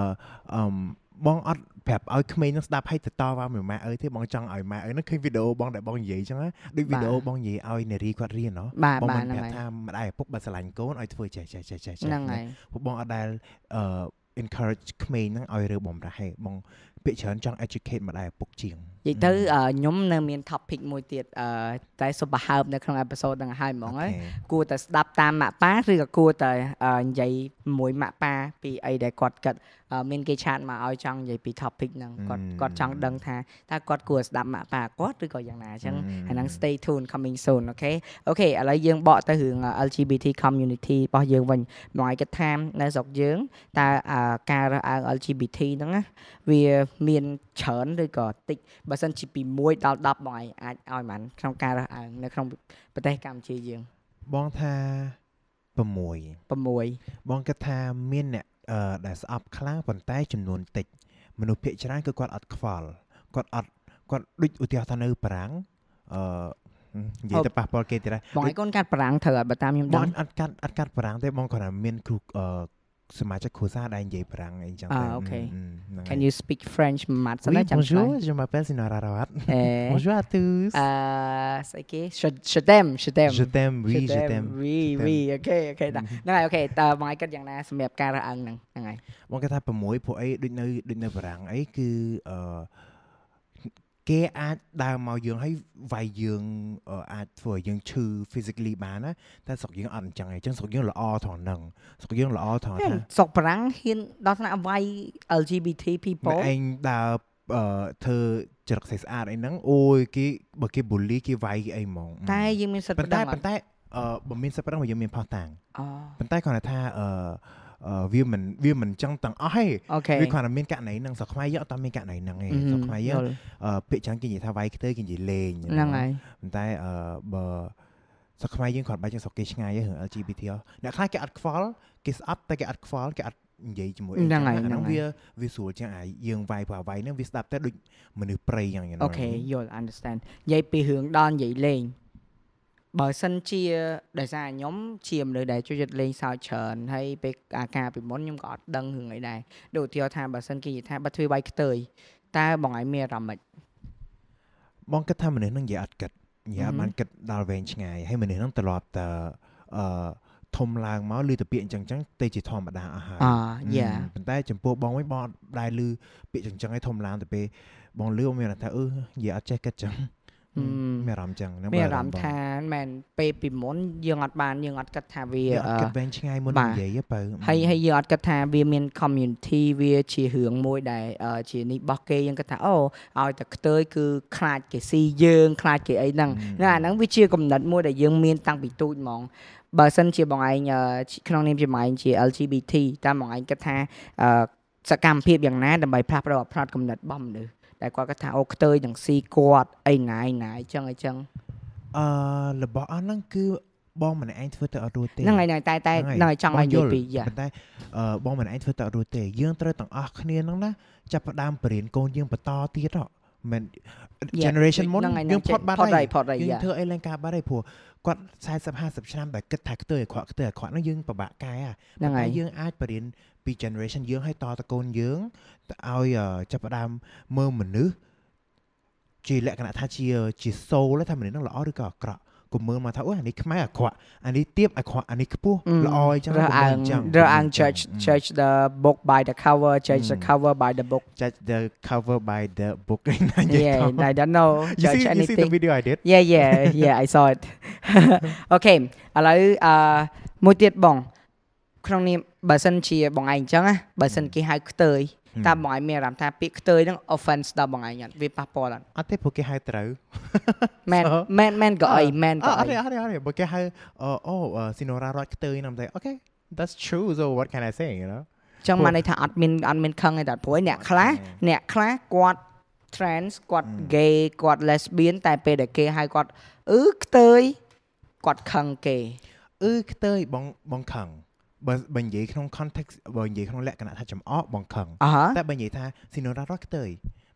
បងអត់ប្រាប់ឲ្យក្មេងនឹងស្ដាប់ឲ្យទៅតវ៉ាមួយម៉ាក់អើយទេបងចង់ឲ្យម៉ាក់អើយនឹងឃើញវីដេអូបងដែលបងនិយាយចឹងណាដូចវីដេអូបងនិយាយឲ្យនារីគាត់រៀនណាបងមិនប្រាប់ថាម្ដាយឪពុកបើស្រឡាញ់កូនឲ្យធ្វើចេះចេះចេះចេះហ្នឹងហើយពួកបងអត់ដែលអឺ encourage ក្មេងហ្នឹងឲ្យរើបំរហែបងពាក្យច្រើនចង់ educate ម្ដាយឪពុកជាងនិយាយទៅខ្ញុំនៅមាន topic មួយទៀតតែសុបហើបនៅក្នុង episode ហ្នឹងហើយហ្មងហើយគួរតែស្ដាប់តាមម៉ាក់ប៉ាឬក៏គួរតែនិយាយមួយម៉ាក់ប៉ាពីអីដែលគាត់គិតមានគេឆាតមកឲ្យចង់និយាយពី topic ហ្នឹងគាត់គាត់ចង់ដឹងថាតើគាត់គួរស្ដាប់ម៉ាក់ប៉ាគាត់ឬក៏យ៉ាងណាអញ្ចឹងអាហ្នឹង stay tuned coming soon អូខេអូខេឥឡូវយើងបកទៅរឿង LGBT community របស់យើងវិញមកឲ្យគិតថានៅស្រុកយើងតើការរើសអើង LGBT ហ្នឹងណាវាមានច្រើនឬក៏តិចបើសិនជាពី1ដល់10បងឯងអាចឲ្យបានក្នុងការរើសអើងនៅក្នុងប្រទេសកម្ពុជាយើងបងថា6 6បងគិតថាមានអ្នកដែលស្អប់ខ្លាំងប៉ុន្តែចំនួនតិចមនុស្សភាគច្រើនគឺគាត់អត់ខ្វល់គាត់អត់គាត់ដូចឧទាហរណ៍ថានៅប្រាំងអឺនិយាយទៅប៉ះពាល់គេទៀតហើយបងឯងកូនកាត់ប្រាំងត្រូវអត់បើតាមខ្ញុំដឹងបងអត់កាត់អត់កាត់ប្រាំងទេបងគាត់ថាមានគ្រូសមាជិកគ្រួសារដែលនិយាយប្រាំងអីចឹងទៅអូខេ Can you speak French មាត់សិនចាំខ្ញុំ Bonjour je m'appelle Sinara Rawat Bonjour à tous អឺស្អីគេ Je t'aime Je t'aime Je t'aime oui je t'aime oui oui អូខេអូខេហ្នឹងហើយអូខេតើបងឯងគិតយ៉ាងណាសម្រាប់ការរើសអើងហ្នឹងហ្នឹងហើយបងគេថា6ពួកអីដូចនៅដូចនៅប្រាំងអីគឺអឺគេអាចដើរមកយើងហើយវាយយើងអាចធ្វើឲ្យយើងឈឺ physically បានណាតែស្រុកយើងអត់អញ្ចឹងឯងអញ្ចឹងស្រុកយើងល្អត្រង់ហ្នឹងស្រុកយើងល្អត្រង់ថាស្រុកបារាំងហ៊ានដល់ថ្នាក់វាយ LGBT people ឯងដើរអឺធ្វើច្រកស្អីស្អាតអីហ្នឹងអូយគេបើគេ bully គេវាយគេអីហ្មង តែយើងមានសិទ្ធិប៉ុន្តែប៉ុន្តែអឺបើមានសិទ្ធិប៉ុណ្ណឹងយើងមានផោះតាំងអូប៉ុន្តែគាត់ថាអឺវាមិនវាមិនចឹងទាំងអស់ទេវាគ្រាន់តែមានករណីហ្នឹងស្រុកខ្មែរយកតែមានករណីហ្នឹងឯងស្រុកខ្មែរយកពាក្យចឹងគេនិយាយថាវាយខ្ទើគេនិយាយលេងហ្នឹងហើយប៉ុន្តែបើស្រុកខ្មែរយើងគ្រាន់បែកជាស្រុកគេឆ្ងាយឯងរឿង LGBT អ្នកខ្លះគេអត់ខ្វល់គេស្អប់តែគេអត់ខ្វល់គេអត់និយាយជាមួយហ្នឹងហើយហ្នឹងវាវាស្រួលជាងអាយើងវាយប្រវាយហ្នឹងវាស្ដាប់តែដូចមនុស្សព្រៃយ៉ាងហ្នឹងអូខេយល់ understand និយាយពីរឿងដល់និយាយលេងបើសិនជាដោយសារខ្ញុំជាមនុស្សដែលចូលចិត្តលេងសើចច្រើនហើយពេលអាការពីមុនខ្ញុំក៏អត់ដឹងរឿងអីដែរដូចឧទាហរណ៍ថាបើសិនគេនិយាយថាបើធ្វើបាយខ្ទើយតើបងឯងមានអារម្មណ៍ម៉េចបងគិតថាមនុស្សនឹងនិយាយអត់គិតនិយាយបានគិតដល់វែងឆ្ងាយហើយមនុស្សនឹងត្រឡប់តើអឺធំឡើងមកឮតែពាក្យអញ្ចឹងចឹងទៅជាធម្មតាអស់ហើយអាយ៉ាប៉ុន្តែចំពោះបងវិញបងអត់ដែរឮពាក្យអញ្ចឹងឲ្យធំឡើងទៅពេលបងលឺមានថាអឺនិយាយអត់ចេះគិតចឹងមានអារម្មណ៍ចឹងណាមានអារម្មណ៍ថាមែនពេលពីមុនយើងអត់បានយើងអត់គិតថាវាអត់គិតវែងឆ្ងាយមុននិយាយបើហើយហើយយើងអត់គិតថាវាមាន community វាជារឿងមួយដែលជានេះរបស់គេយើងគិតថាអូឲ្យតែខ្ទើយគឺខ្លាចគេស៊ីយើងខ្លាចគេអីហ្នឹងណាអាហ្នឹងវាជាកំណត់មួយដែលយើងមានតាំងពីទូចហ្មងបើសិនជាបងឯងក្នុងនាមជាបងឯងជា LGBT តាមបងឯងគិតថាសកម្មភាពយ៉ាងណាដើម្បីផ្លាស់ប្ដូរអត់ផ្នត់កំណត់របស់មនុស្សដែលគាត់គាត់ថាអូខ្ទើយនឹងស៊ីគាត់អីណាយណាយអញ្ចឹងអញ្ចឹងអឺរបស់អស់ហ្នឹងគឺបងម្នាក់ឯងធ្វើទៅអត់រួចទេហ្នឹងហើយតែតែនៅចង់ឲ្យនិយាយពីយ៉ាតែបងម្នាក់ឯងធ្វើទៅអត់រួចទេ យើងត្រូវទាំងអស់គ្នាហ្នឹងណាចាប់ផ្ដើមបរៀនកូនយើងបន្តទៀតហ៎មិន generation មុនយើងផុតបាត់ហើយយើងធ្វើអីឡើងការបាត់ហើយព្រោះគាត់40 50ឆ្នាំតែគិតថាខ្ទើយខ្វក់ខ្ទើយខ្វក់ហ្នឹងយើងពិបាកកែហ្នឹងហើយយើងអាចបរៀនពី generation យើងឲ្យតតកូនយើងទៅឲ្យចាប់ផ្ដើមមើលមនុស្សជាលក្ខណៈថាជា ជា soul ថាមនុស្សនឹងល្អឬក៏អាក្រក់កុំមើលមកថាអូអានេះខ្មែរអាក្រក់អានេះទៀបអាក្រក់អានេះខ្ពស់ល្អអញ្ចឹងរើអើងរើអើង judge judge the book by the cover judge the cover by the book judge the cover by the book yeah I don't know judge you see, anything you see the video I did yeah yeah yeah I saw it okay ឥឡូវអឺមួយទៀតបង ក្នុងនាមបើសិនជាបងឯងអញ្ចឹងណាបើសិនគេហៅខ្ទើយតើបងឯងមានអារម្មណ៍ថាពាក្យខ្ទើយហ្នឹង offense ដល់បងឯងអត់វាប៉ះពាល់អត់អត់ទេព្រោះគេហៅត្រូវមែនមែនមែនក៏អីមែនក៏អីអត់ទេអត់ទេអត់ទេបើគេហៅអូស៊ីណូរ៉ារត់ខ្ទើយហ្នឹងតែអូខេ that's true so what can i say you know ចឹងមកន័យថាអត់មានអត់មានខឹងទេតែព្រោះអ្នកខ្លះអ្នកខ្លះគាត់ trans គាត់ gay គាត់ lesbian តែពេលដែលគេហៅគាត់អឺខ្ទើយគាត់ខឹងគេអឺខ្ទើយបងបងខឹងបើបើនិយាយក្នុង context បើនិយាយក្នុងលក្ខណៈថាចំអកបងខឹងតែបើនិយាយថាស៊ីណូរ៉ារ៉ាខ្ទេយ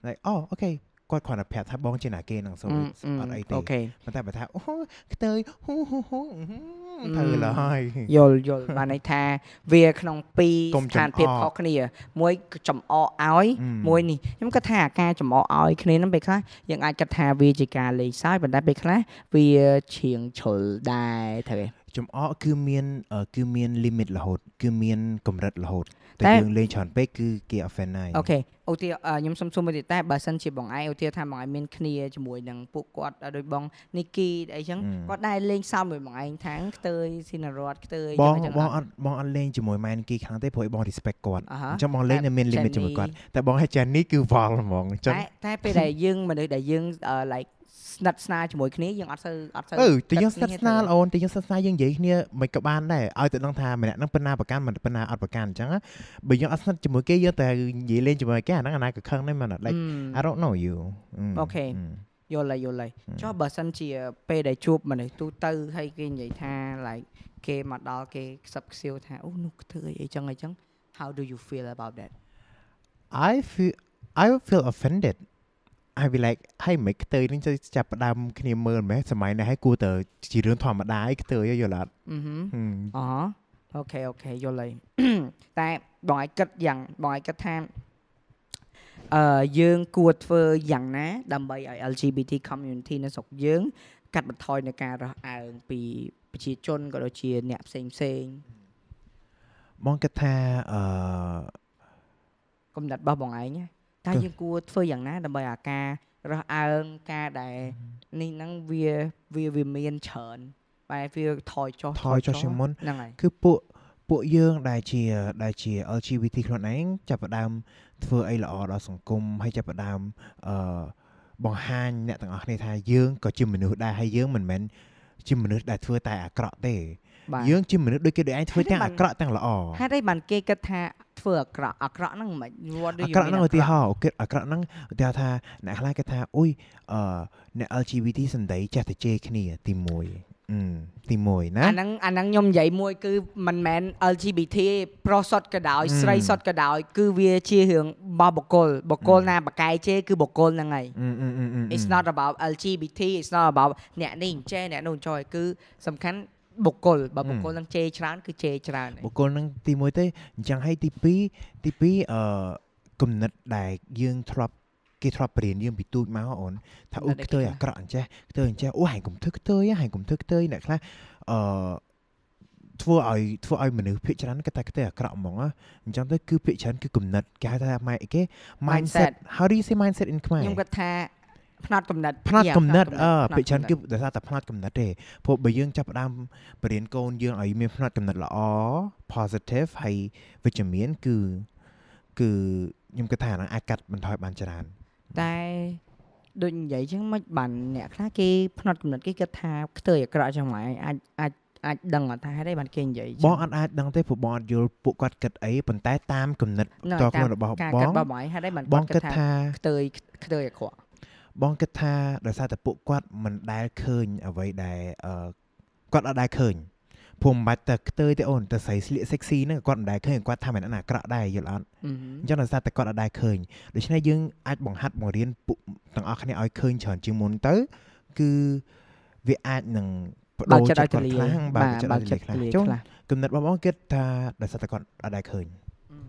like អូអូខេគាត់គ្រាន់តែប្រាប់ថាបង ជាណាគេនឹងសូអត់អីទេប៉ុន្តែបើថាអូខ្ទើយហ៊ូហ៊ូហ៊ូទៅឡើយយល់យល់បានន័យថាវាក្នុងពីរស្ថានភាពខុសគ្នា មួយចំអកឲ្យមួយនេះខ្ញុំគិតថាការចំអកឲ្យគ្នានឹងពេលខ្លះយើងអាចគិតថាវាជាការលេងសើចប៉ុន្តែពេលខ្លះវាឈៀងជ្រុលដែរទៅចំអកគឺមានគឺមាន limit រហូត គឺមានកម្រិតរហូតតែយើងលេងច្រើនពេកគឺគេ offend ហើយអូខេឧទាហរណ៍ខ្ញុំសុំសួរមួយទៀតតែបើសិនជាបងឯងឧទាហរណ៍ថាបងឯងមានគ្នាជាមួយនឹងពួកគាត់ដោយបងនីគីអីចឹងគាត់ដែរលេងសោមមួយបងឯងថាងខ្ទើយស៊ីណារ៉ាត់ខ្ទើយចឹងចឹងបងអត់បងអត់លេងជាមួយម៉ែនីគីខ្លាំងទេព្រោះបង respect គាត់អញ្ចឹងបងលេងនៅមាន limit ជាមួយគាត់តែបងហេចាននេះគឺវល់ហ្មងអញ្ចឹងតែពេលដែលយើងមនុស្សដែលយើង like ស្និទ្ធស្នាលជាមួយគ្នាយើងអត់សូវអត់សូវអឺតែយើងស្និទ្ធស្នាលអូនតែយើងស្និទ្ធស្នាលយើងនិយាយគ្នាមិនក៏បានដែរឲ្យទៅដឹងថាម្នាក់ហ្នឹងប៉ុណ្ណាប្រកាន់មិនប៉ុណ្ណាអត់ប្រកាន់អញ្ចឹងបើយើងអត់ស្និទ្ធជាមួយគេយើងតែនិយាយលេងជាមួយគេអាហ្នឹងអាណាកខឹងនេះមិនអត់ដេច I don't know you អូខេយល់ហើយយល់ហើយចុះបើសិនជា ពេលដែលជួបមនុស្សទូទៅហើយគេនិយាយថា like គេមកដល់គេខ្សឹបខ្សៀវថាអូនោះធ្វើអីអីចឹងអីចឹង how do you feel about that I feel I feel offended I be like ហើយមិនខ្ទេយនឹងចាប់ផ្ដើមគ្នាមើលមែនសម័យនេះហើយគួរតែជារឿងធម្មតាឯខ្ទេយយល់អត់អឺអូខេអូខេយល់ហើយតែបងឲ្យគិតយ៉ាងបងឲ្យគិតថាអឺយើងគួរធ្វើយ៉ាងណាដើម្បីឲ្យ LGBT community នៅស្រុកយើងកាត់បន្ថយនៅការរើសអើងពីប្រជាជនក៏ដូចជាអ្នកផ្សេងផ្សេងបងគិតថាអឺគំនិតរបស់បងឯងណាតើយើងគួរធ្វើយ៉ាងណាដើម្បីឲ្យការរស់អើងការដែលនេះហ្នឹងវាវាវាមានច្រើនបែរវាថយចុះថយចុះជាមុនហ្នឹងហើយគឺពួកពួកយើងដែលជាដែលជា LGBT ខ្លួនឯងចាប់ផ្ដើមធ្វើអីល្អដល់សង្គមហើយចាប់ផ្ដើមអឺបង្ហាញអ្នកទាំងអស់គ្នាថាយើងក៏ជាមនុស្សដែរហើយយើងមិនមែនជាមនុស្សដែលធ្វើតែអាក្រក់ទេយើងជាមនុស្សដូចគេដូចឯងធ្វើទាំងអាក្រក់ទាំងល្អហេតុអីបានគេគិតថាធ្វើអាក្រក់អាក្រក់ហ្នឹងមិនអាក្រក់ហ្នឹងឧទាហរណ៍គេអាក្រក់ហ្នឹងឧទាហរណ៍ថាអ្នកខ្លះគេថាអុយអឺអ្នក LGBT សំដីចេះតែជេរគ្នាទី1ទី1ណាអាហ្នឹងអាហ្នឹងខ្ញុំនិយាយមួយគឺមិនមែន LGBT ប្រុសសុតក៏ដោយស្រីសុតក៏ដោយគឺវាជារឿងរបស់បុគ្គលបុគ្គលណាបកែជេគឺបុគ្គលហ្នឹងហើយ It's not about LGBT it's not about អ្នកនេះចេះអ្នកនោះចោលគឺសំខាន់បុគ្គលបើបុគ្គលនឹងជេរច្រើនគឺជេរច្រើនបុគ្គលនឹងទី1ទេអញ្ចឹងហើយទី2ទី2អឺគំនិតដែលយើងធ្លាប់គេធ្លាប់បរៀនយើងពីទូចមកអូនថាអូខ្ទើយអាក្រក់អញ្ចេះខ្ទើយអញ្ចេះអូហែងកុំធ្វើខ្ទើយហែងកុំធ្វើខ្ទើយអ្នកខ្លះអឺធ្វើឲ្យធ្វើឲ្យមនុស្សភាគច្រើនគេតែខ្ទើយអាក្រក់ហ្មងអញ្ចឹងទៅ គឺភាគច្រើនគឺគំនិតគេហៅថាម៉ែអីគេ mindset how do you say mindset in Khmer ខ្ញុំគាត់ថាផ្នត់កំណត់ផ្នត់កំណត់អឺពិចារណាគឺដោយសារតែផ្នត់កំណត់ទេព្រោះបើយើងចាប់ផ្ដើមបរៀនកូនយើងឲ្យមានផ្នត់កំណត់ល្អ positive ហើយវិជ្ជមានគឺគឺខ្ញុំគិតថាអានឹងអាចកាត់បន្ថយបានច្រើនតែដូចនិយាយចឹងមិនបានអ្នកខ្លះគេផ្នត់កំណត់គេគិតថាខ្ទើយអាក្រក់ចឹងហ្មងអាចអាចអាចដឹងអត់ថាហេតុអីបានគេនិយាយបងអត់អាចដឹងទេព្រោះបងអត់យល់ពួកគាត់គិតអីប៉ុន្តែតាមគំនិតតខ្លួនរបស់បងបងគិតថាហេតុអីបានគាត់គិតថាខ្ទើយខ្ទើយអាក្រក់បងគិតថាដោយសារតែពួកគាត់មិនដែលឃើញ អ្វីដែលគាត់អត់ដែលឃើញព្រោះមិនបាច់តែខ្ទើយទេអូនតែស្រីស្លៀក sexy ហ្នឹងគាត់មិនដែលឃើញគាត់ថាមិនអាក្រក់ដែរយល់អត់អញ្ចឹងដោយសារតែគាត់អត់ដែលឃើញដូច្នេះយើងអាចបង្ហាត់បង្រៀនពួកទាំងអស់គ្នាឲ្យឃើញច្រើនជាងមុនទៅ គឺវាអាចនឹងបដូរចិត្តខ្លាំងបាទបើចិត្តខ្លាំងចុងគំនិតបងបងគិតថាដោយសារតែគាត់អត់ដែលឃើញ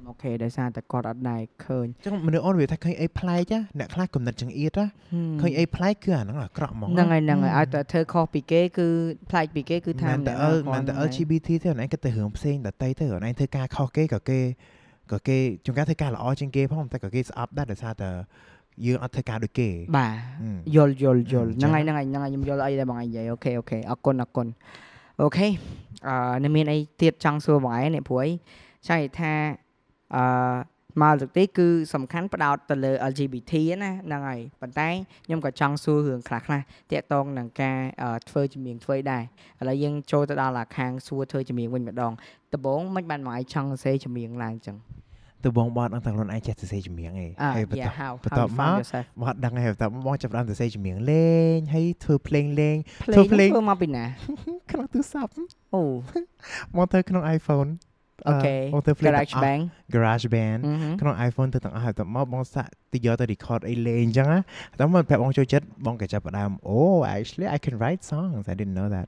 អូខេដោយសារតែគាត់អត់ដែរឃើញអញ្ចឹងមនុស្សអូនវាថាឃើញអីប្លែកណាអ្នកខ្លះកំណត់ចង្អៀតណាឃើញអីប្លែកគឺអាហ្នឹងអាក្រក់ហ្មងហ្នឹងហើយហ្នឹងហើយឲ្យតែធ្វើខុសពីគេគឺប្លែកពីគេគឺថាតែអើមិនតែ LGBT ទេអូនឯងគិតទៅរឿងផ្សេងដតៃទៅអូនឯងធ្វើការខុសគេក៏គេក៏គេជួនកាលធ្វើការល្អជាងគេផងតែក៏គេស្អប់ដែរដោយសារតែយើងអត់ធ្វើការដូចគេបាទយល់យល់យល់ហ្នឹងហើយហ្នឹងហើយហ្នឹងហើយខ្ញុំយល់អីដែរបងឯងនិយាយអូខេអូខេអរគុណអរគុណអូខេអឺនៅមានអីទៀតចង់សួរបងឯងនេះព្រួយចង់និយាយថាអឺមកលើកទីគឺសំខាន់ផ្ដោតទៅលើ LGBT ណាហ្នឹងហើយប៉ុន្តែខ្ញុំក៏ចង់សួររឿងខ្លះខ្លះតាក់ទងនឹងការធ្វើជំនាញធ្វើដែរឥឡូវយើងចូលទៅដល់ខាងសួរធ្វើជំនាញវិញម្ដងដំបូងមិនបានមកឲ្យចង់សេជំនាញឡើងចឹងទៅបងបត់អត់ទាំងខ្លួនឯងចេះសរសេរចម្រៀងឯងហើយបន្តបន្តមកបត់ដឹងហើយបន្តមកចាប់ដើមសរសេរចម្រៀងលេងហើយធ្វើភ្លេងលេង ធ្វើភ្លេងធ្វើមកពីណាក្នុងទូរស័ព្ទអូមកធ្វើក្នុង iPhone Okay. បងធ្វើ uh, play Garage Band Garage Band ក្នុង iPhone ទៅទាំងអស់ហើយតមកបងសាក់ទៅយកទៅ record អីលេងអញ្ចឹងណាតែមកប្រាប់បងចូលចិត្តបងក៏ចាប់ផ្ដើមអូ ah. oh, actually I can write songs I didn't know that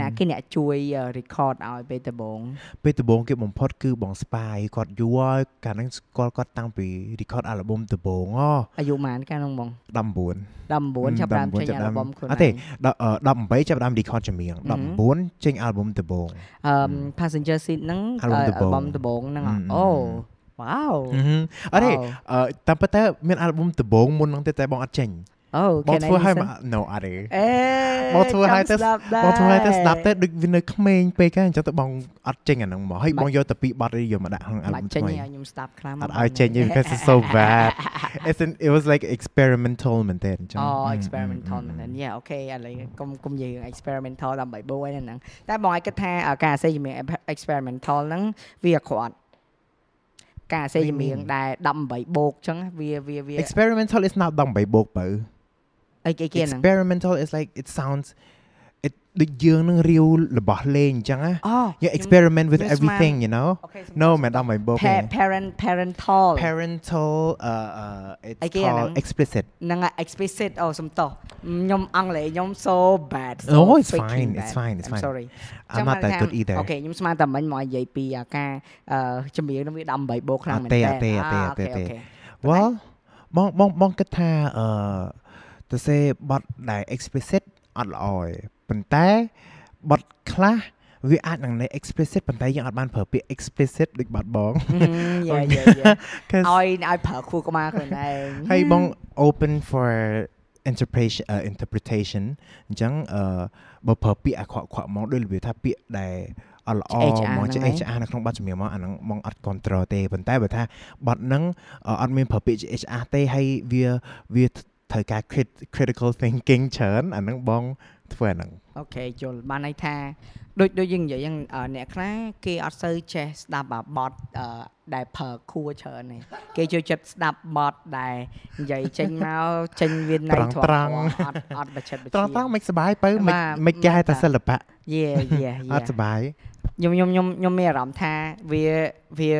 ណាគេអ្នកជួយ record ឲ្យពេលដំបូងពេលដំបូងគេបំផុតគឺ បងស្ប៉ាយគាត់យូរហើយកាលហ្នឹងស្គាល់គាត់តាំងពី record album ដំបូងហ៎អាយុប៉ុន្មានកាលហ្នឹងបង19 19ចាប់ដើមចេញ album ខ្លួនអត់ទេ18ចាប់ដើម record ចម្រៀង19ចេញ album ដំបូងអឺ passenger seat ហ្នឹង album ដំបូងហ្នឹងអូវ៉ាវអរេតាមពិតទៅមានអាល់ប៊ុមដំបូងមុននឹងតែតែបងអត់ចេញ Oh, បងធ្វើឲ្យ no អត់ទេបងធ្វើឲ្យទៅបងធ្វើឲ្យទៅស្ដាប់ទៅដូចវានៅក្មេងពេកហ្នឹងអញ្ចឹងទៅបងអត់ចេញអាហ្នឹងមកហើយបងយកទៅពីបត់រីយកមកដាក់ក្នុងអាល់ប៊ុមថ្មីចេញឲ្យខ្ញុំស្ដាប់ខ្លាំងមកអត់ឲ្យចេញទេ because it's so bad it's an, it was like experimental មែនតើអញ្ចឹងអូ experimental មែនតើ yeah okay ឥឡូវកុំកុំនិយាយ experimental ដើម្បីបួយហ្នឹងតែបងឲ្យគិតថាការសេជំនាញ experimental ហ្នឹងវាអក្រក់ការសេជំនាញដែល18បូកអញ្ចឹងវាវា experimental is not 18បូកបើ okay, experimental is like it sounds it the ដូចយើងនឹងរាវរបស់លេងអញ្ចឹងណាយើង ah. oh. experiment with everything you know no madam my book parent parental parental uh uh it's called explicit Nga explicit អូសំតោះខ្ញុំអង់គ្លេសខ្ញុំ oh, so bad no it's fine it's fine it's fine I'm sorry I'm not that good either Okay, dam អូខេខ្ញុំស្មានតែមិញមកនិយាយពីការជំនឿនឹងវា18បូកខ្លាំងមែនតើអត់ទេអត់ទេអត់ទេ ah, uh, ah, well បងបងបងគិតថាអឺទៅសេបត់ដែល explicit អត់ល្អទេប៉ុន្តែបត់ខ្លះវាអាចនឹងនៃ explicit ប៉ុន្តែយើងអត់បានប្រើពាក្យ explicit ដូចបាត់បងយាយាឲ្យឲ្យប្រើខួរក្បាលខ្លួនឯងហើយបង open for interpretation uh, interpretation អញ្ចឹងអឺបើប្រើពាក្យអាក្រក់ៗមកដូចរបៀបថា ពាក្យដែលអល្អមកជា HR នៅក្នុងបទចម្រៀងមកអាហ្នឹងបងអត់ control ទេប៉ុន្តែបើថាបទហ្នឹងអត់មានប្រើពាក្យជា HR ទេហើយវាវាត្រូវការ critical thinking ច្រើនអាហ្នឹងបងធ្វើអាហ្នឹងអូខេយល់បានន័យថា ដូចដូចយើងនិយាយហ្នឹងអ្នកខ្លះគេអត់សូវចេះស្ដាប់អាបតដែលប្រើខួរច្រើនទេគេចូលចិត្តស្ដាប់បតដែលនិយាយចេញមកចេញវាណៃធំត្រង់អត់អត់បិចិត្តបិចិត្តត្រង់ត្រង់មិនសបាយបើមិនមិនគេហៅថាសិល្បៈយេយេអត់សបាយខ្ញុំខ្ញុំខ្ញុំខ្ញុំមានអារម្មណ៍ថាវាវា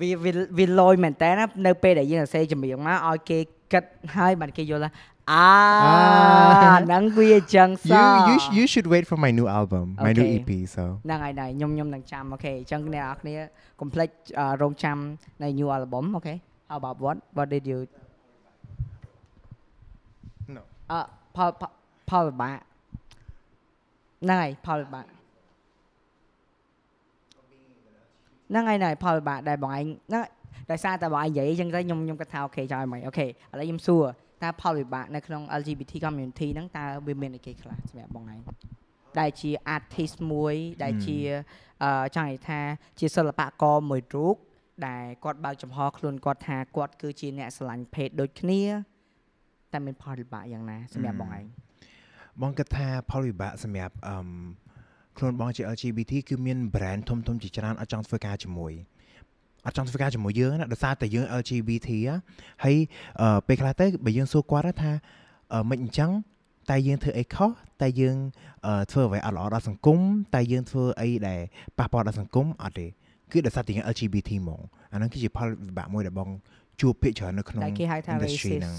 វាវាលយមែនតើនៅពេលដែលយើងសរសេរចម្រៀងមកឲ្យគេ get high mà kêu vô Ah, nang kuya jang sa. You you sh- you should wait for my new album, my new EP so. nai nang cham, okay? ហ្នឹងហើយដែរខ្ញុំខ្ញុំនឹងចាំអូខេអញ្ចឹងអ្នកនរគ្នា complete ah, na new album okay? How about what what did you No. Ah, Nai ay អឺផលផលវិបាកហ្នឹងហើយផលវិបាកហ្នឹងហើយហ្នឹងហើយផលវិបាកដែលបងឯងហ្នឹងដោយសារតែបើឯងនិយាយអញ្ចឹងទៅខ្ញុំខ្ញុំគិតថាអូខេចោលមិនអូខេឥឡូវខ្ញុំសួរតើផលវិបាកនៅក្នុង LGBT community ហ្នឹងតើវាមានអីគេខ្លះសម្រាប់បងឯងដែលជា artist មួយដែលជាចង់និយាយថាជាសិល្បករមួយរូបដែលគាត់បើកចំហខ្លួនគាត់ថាគាត់ គឺជាអ្នកស្រឡាញ់ភេទដូចគ្នាតែមានផលវិបាកយ៉ាងណាសម្រាប់បងឯងបងគិតថាផលវិបាកសម្រាប់អឺខ្លួនបងជា LGBT គឺមាន brand ធំធំជាច្រើនអត់ចង់ធ្វើការជាមួយអត់ចង់ធ្វើការជាមួយយើងណាដោយសារតែយើង LGBT ហើយពេលខ្លះទៅបើយើង សួរគាត់ថាមិនអញ្ចឹងតែយើងធ្វើអីខុសតែយើងធ្វើអ្វីអត់ល្អដល់សង្គមតែយើងធ្វើអីដែលប៉ះពាល់ដល់សង្គមអត់ទេ គឺដោយសារតែយើង LGBT ហ្មងអាហ្នឹងគឺជាផលវិបាកមួយដែលបងជួបភាគច្រើននៅក្នុង industry ហ្នឹង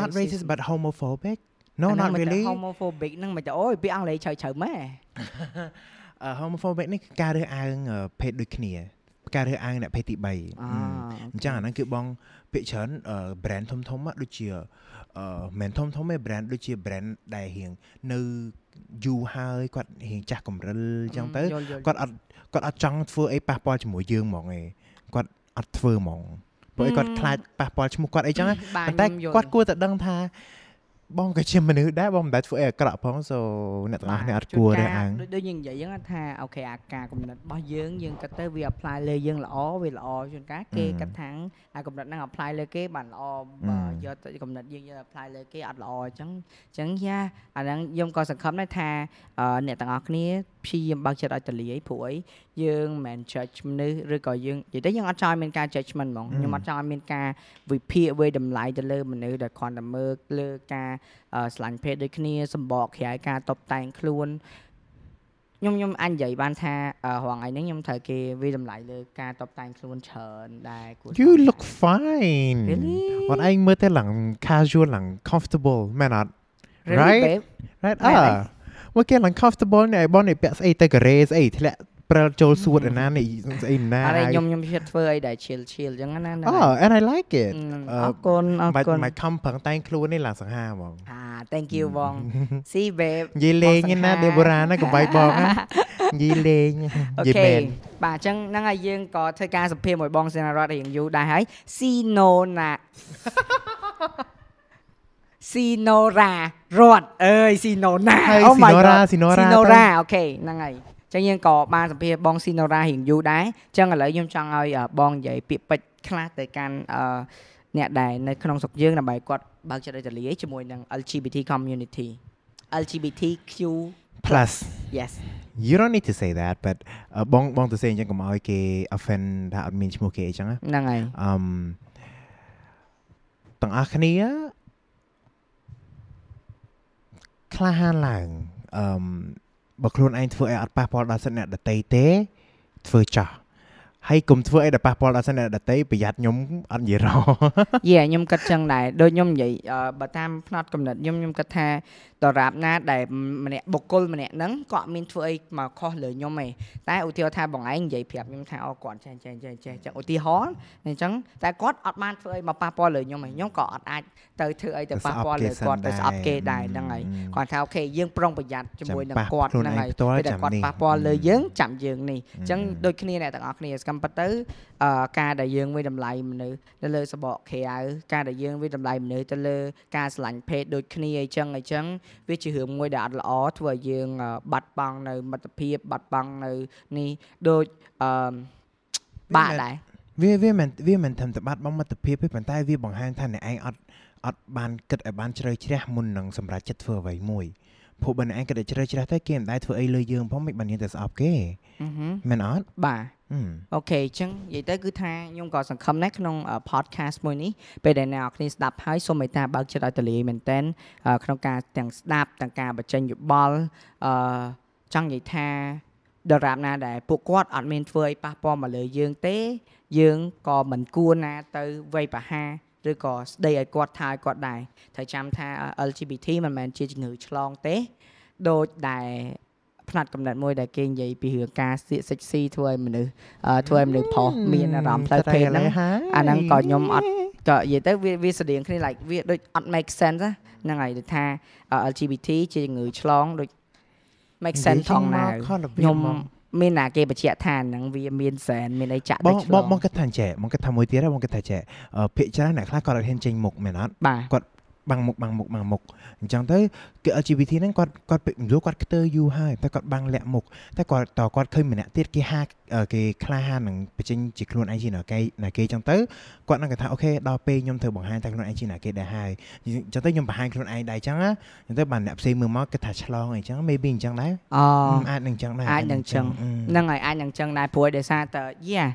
not racist but homophobic no not really homophobic ហ្នឹងមិនទៅអូយពាក្យអង់គ្លេសជ្រៅជ្រៅម៉ែ homophobic នេះគឺការរើសអើងភេទដូចគ្នាការរើសអើងអ្នកភេទទី3អញ្ចឹងអាហ្នឹងគឺបងពាក្យច្រើន brand ធំធំដូចជាមិនធំធំទេ brand ដូចជា brand ដែលរៀងនៅយូរហើយគាត់រៀងចាស់កម្រិលអញ្ចឹងទៅគាត់អត់គាត់អត់ចង់ធ្វើអីប៉ះពាល់ជាមួយយើងហ្មងឯងគាត់អត់ធ្វើហ្មងព្រោះគាត់ខ្លាចប៉ះពាល់ឈ្មោះគាត់អីចឹងប៉ុន្តែគាត់គួរតែដឹងថាបងក៏ជាមនុស្សដែរបងមិនដែលធ្វើអីអាក្រក់ ផងសូអ្នកទាំងអស់គ្នាអត់គួរទេអាងដូចយើងនិយាយហ្នឹងថាអូខេអាការកំណត់របស់យើងយើងគិតទៅវា apply លើយើង ល្អវាល្អជួនកាលគេគិតថាអាកំណត់ហ្នឹង apply លើគេបានល្អបើយកកំណត់យើងយក apply លើគេអត់ល្អអញ្ចឹងអញ្ចឹងយ៉ាអាហ្នឹងខ្ញុំក៏សង្ឃឹមដែរថាអ្នកទាំងអស់គ្នាព្យាយាមបើកចិត្តឲ្យទូលាយព្រោះអីយើងមិនមែន judge មនុស្សឬក៏យើងនិយាយទៅយើងអត់ចង់ឲ្យមានការ judgment ហ្មងខ្ញុំអត់ចង់ឲ្យមានការវិភាគវេតម្លៃទៅលើ មនុស្សដែលគ្រាន់តែមើលលើការស្រឡាញ់ភេទដូចគ្នាសម្បកក្រៅការតបតែងខ្លួនខ្ញុំខ្ញុំអាចនិយាយបានថារងឯងហ្នឹងខ្ញុំត្រូវគេវាតម្លៃលើការតបតែងខ្លួនច្រើនដែរគួរ You look fine អត់ឯងមើលតែឡើង casual ឡើង comfortable មែនអត់ Right right ah មកគេ uncomfortable នេះឯបងនេះពាក់ស្អីទៅការ៉េស្អីធ្លាក់ប្រើចូលសួតឯណានេះស្អីណាអរខ្ញុំខ្ញុំជិតធ្វើអីដែល chill chill អញ្ចឹងណាអូ and i like it អរគុណអរគុណមកខំប្រឹងតែងខ្លួននេះឡើងសង្ហាហ្មងអា thank you បង see babe និយាយលេងណាដេបូរ៉ាណាកំបៃបងណានិយាយលេងនិយាយមែនបាទអញ្ចឹងហ្នឹងហើយយើងក៏ធ្វើការសម្ភាសន៍មួយបងសេនារ៉ាត់រៀងយូរដែរហើយ see no na ស៊ីណូរ៉ារត់អើយស៊ីណូណាអូ my god ស៊ីណូរ៉ាស៊ីណូរ៉ាអូខេហ្នឹងហើយចឹងយើងក៏បានសម្ភារបងស៊ីណូរ៉ារៀងយូរដែរចឹងឥឡូវខ្ញុំចង់ឲ្យបងនិយាយពាក្យពេចខ្លះទៅកាន់អ្នកដែលនៅក្នុងស្រុកយើងដើម្បីគាត់បើកចិត្តឲ្យទូលាយជាមួយនឹង LGBT community LGBTQ+ plus yes you don't need to say that but បងបងទៅ say អញ្ចឹងកុំឲ្យគេ offend ថាអត់មានឈ្មោះគេអញ្ចឹងហ្នឹងហើយអឹមទាំងអស់គ្នាក្លាហានឡើងអឺបើខ្លួនឯងធ្វើឲ្យអត់ប៉ះពាល់ដល់សិទ្ធិអ្នកដតីទេធ្វើចោះហើយកុំធ្វើអីដែលប៉ះពាល់ដល់សិទ្ធិអ្នកដតីប្រយ័ត្នខ្ញុំអត់និយាយរយេខ្ញុំគិតចឹងដែរដូចខ្ញុំនិយាយបើតាមផ្នត់កំណត់ខ្ញុំខ្ញុំគិតថាដរាបណាដែលម្នាក់បុគ្គលម្នាក់ហ្នឹងក៏អត់មានធ្វើអីមកខុសលើខ្ញុំទេតែឧទាហរណ៍ថាបងឯងនិយាយប្រាប់ខ្ញុំថាអូគាត់ចេះចេះចេះចេះចឹងឧទាហរណ៍អញ្ចឹងតែគាត់អត់បានធ្វើអីមកប៉ះពាល់លើខ្ញុំទេខ្ញុំក៏អត់អាចទៅធ្វើអីទៅប៉ះពាល់លើគាត់ទៅស្អប់គេដែរហ្នឹងហើយគាត់ថាអូខេយើងប្រុងប្រយ័ត្នជាមួយនឹងគាត់ហ្នឹងហើយពេលគាត់ប៉ះពាល់លើយើងចាំយើងនេះអញ្ចឹងដូចគ្នាអ្នកទាំងអស់គ្នាស្គមពិតទៅការដែលយើងវិតម្លៃមនុស្សទៅលើសបកក្រៅការដែលយើងវិតម្លៃមនុស្សទៅលើការស្រឡាញ់ភេទដូចគ្នាអីចឹងអីចឹងវាជារឿងមួយដែលអត់ល្អធ្វើឲ្យយើងបាត់បង់នៅមិត្តភាពបាត់បង់នៅនេះដូចអឺបាក់ដែរវាវាមិនវាមិនធ្វើតែបាត់បង់មិត្តភាពទេប៉ុន្តែវាបង្ហាញថាអ្នកឯងអត់អត់បានគិតឲ្យបានជ្រៅជ្រះមុននឹងសម្រេចចិត្តធ្វើអ្វីមួយពួកបណ្ណឯងក៏តែជ្រើសជ្រះតែគេមិនដែលធ្វើអីលើយើងផងមិនបានយើងតែស្អប់គេមែនអត់បាទអូខេអញ្ចឹងនិយាយទៅគឺថាខ្ញុំក៏សង្ឃឹមដែរក្នុង podcast មួយនេះពេលដែលអ្នកនរគ្នាស្ដាប់ហើយសូមមេត្តាបើកចិត្តឲ្យទូលាយមែនតើក្នុងការទាំងស្ដាប់ទាំងការបញ្ចេញយោបល់អឺចង់និយាយថាដរាបណាដែលពួកគាត់អត់មានធ្វើអីប៉ះពាល់មកលើយើងទេ យើងក៏មិនគួរណាទៅវ័យប្រហារឬក៏ស្ដីឲ្យគាត់ថាឲ្យគាត់ដែរត្រូវចាំថា LGBT មិនមែនជាជំងឺឆ្លងទេដូចដែលផ្នែកកំណត់មួយដែលគេនិយាយពីរឿងការសៀកសិចស៊ីធ្វើឲ្យមនុស្សធ្វើឲ្យមនុស្សប្រុសមានអារម្មណ៍ផ្លូវភេទហ្នឹងអាហ្នឹងក៏ខ្ញុំអត់ក៏និយាយទៅវាវាស្តីងគ្នា like វាដូចអត់ make sense ហ្នឹងហើយដូចថា LGBT ជាជំងឺឆ្លងដូច make sense ថងណាខ្ញុំមានណាគេបញ្ជាក់ថាហ្នឹងវាមានសែនមានអីចាក់ទៅឆ្លងបងបងគិតថាចេះបងគិតថាមួយទៀតបងគិតថាចេះភាកច្រើនអ្នកខ្លះគាត់អត់ហ៊ានចេញមុខមែនអត់បាទគាត់បាំងមុខបាំងមុខបាំងមុខអញ្ចឹងទៅគឺ LGBT ហ្នឹងគាត់គាត់មិនយល់គាត់ខ្ទើយូរហើយតែគាត់បាំងលាក់មុខតែគាត់តគាត់ឃើញម្នាក់ទៀតគេហាគេក្លាហាននឹងបញ្ចេញជាខ្លួនឯងជាណាគេណាគេអញ្ចឹងទៅគាត់នឹងគាត់ថាអូខេដល់ពេលខ្ញុំធ្វើបង្ហាញតែខ្លួនឯងជាណាគេដែរហើយអញ្ចឹងទៅខ្ញុំបង្ហាញខ្លួនឯងដែរអញ្ចឹងណាអញ្ចឹងទៅបានអ្នកផ្សេងមើលមកគាត់ថាឆ្លងអីអញ្ចឹង maybe អញ្ចឹងដែរអូអាចនឹងអញ្ចឹងដែរអាចនឹងអញ្ចឹងហ្នឹងហើយអាចនឹងអញ្ចឹងដែរព្រោះដោយសារតយ៉ា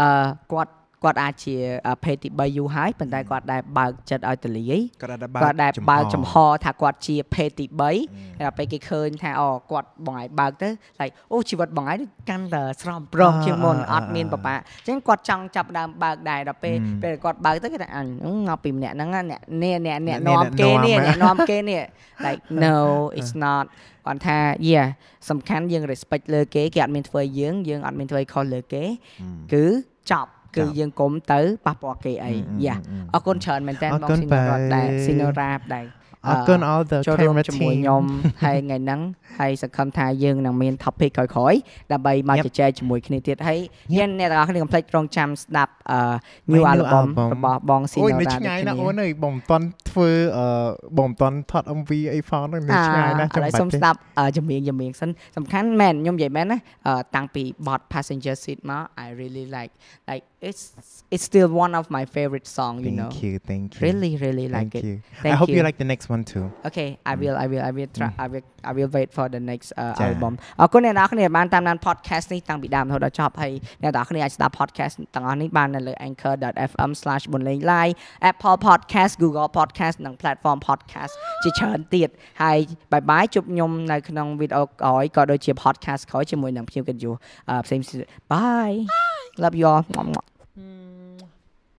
អឺគាត់គាត់អាចជាភេទទី3យូរហើយប៉ុន្តែគាត់ដែលបើកចិត្តឲ្យទលាយគាត់ដែលបើកចំហថាគាត់ជា ភេទទី3ហើយពេលគេឃើញថាអូគាត់បងឯងបើកទៅតែអូជីវិតបងឯងកាន់តែស្រស់ប្រង ជាងមុនអត់មានបបាក់អញ្ចឹងគាត់ចង់ចាប់ដើមបើកដែរដល់ពេលពេលគាត់បើកទៅគេថាអញដល់ពីម្នាក់ហ្នឹងអ្នកនេះអ្នកអ្នកនាំគេនេះអ្នកនាំគេនេះ like no it's not គាត់ថាយេសំខាន់យើង respect លើគេគេអត់មានធ្វើយើងយើងអត់មានធ្វើខុសលើគេគឺចប់គឺយើងកុំទៅប៉ះពាល់គេអីយ៉ាអរគុណច្រើនមែនតើបងស៊ីណូរ៉ាដែរស៊ីណូរ៉ាដែរអរគុណ all the camera team ជាមួយខ្ញុំហើយថ្ងៃហ្នឹងហើយសង្ឃឹមថាយើងនឹងមាន topic ក្រោយៗដើម្បីមកជជែកជាមួយ គ្នាទៀតហើយអ្នកអ្នកទាំងអស់គ្នាកុំភ្លេចរងចាំស្ដាប់ new album របស់បងស៊ីណូរ៉ាអូយឆ្ងាយណាស់អូនអើយបងមិនតន់ធ្វើបងមិនតន់ថត MV អីផងហ្នឹងឆ្ងាយណាស់ចាំបាច់ទេសូមស្ដាប់ចម្រៀងចម្រៀងសិនសំខាន់មែនខ្ញុំនិយាយមែនណាតាំងពី bot passenger seat មក I really like like it's it's still one of my favorite songs. You know. Thank you, thank you. Really, really thank like you. it. Thank I hope you. like the next one too. Okay, I mm. will, I will, I will try, mm. I will, I will wait for the next uh, album. អរគុណអ្នកនរគ្នាបានតាមដាន podcast នេះតាំងពីដើមរហូតដល់ចប់ហើយអ្នកនរគ្នាអាចស្ដាប់ podcast ទាំងអស់នេះបាននៅលើ anchor.fm/bunlenglai Apple Podcast Google Podcast និង platform podcast ជាច្រើនទៀតហើយបាយបាយជួបខ្ញុំនៅក្នុង podcast ក្រោយជាមួយនឹងភ្ញៀវកិត្តិយសផ្សេងៗ Love you all Mm.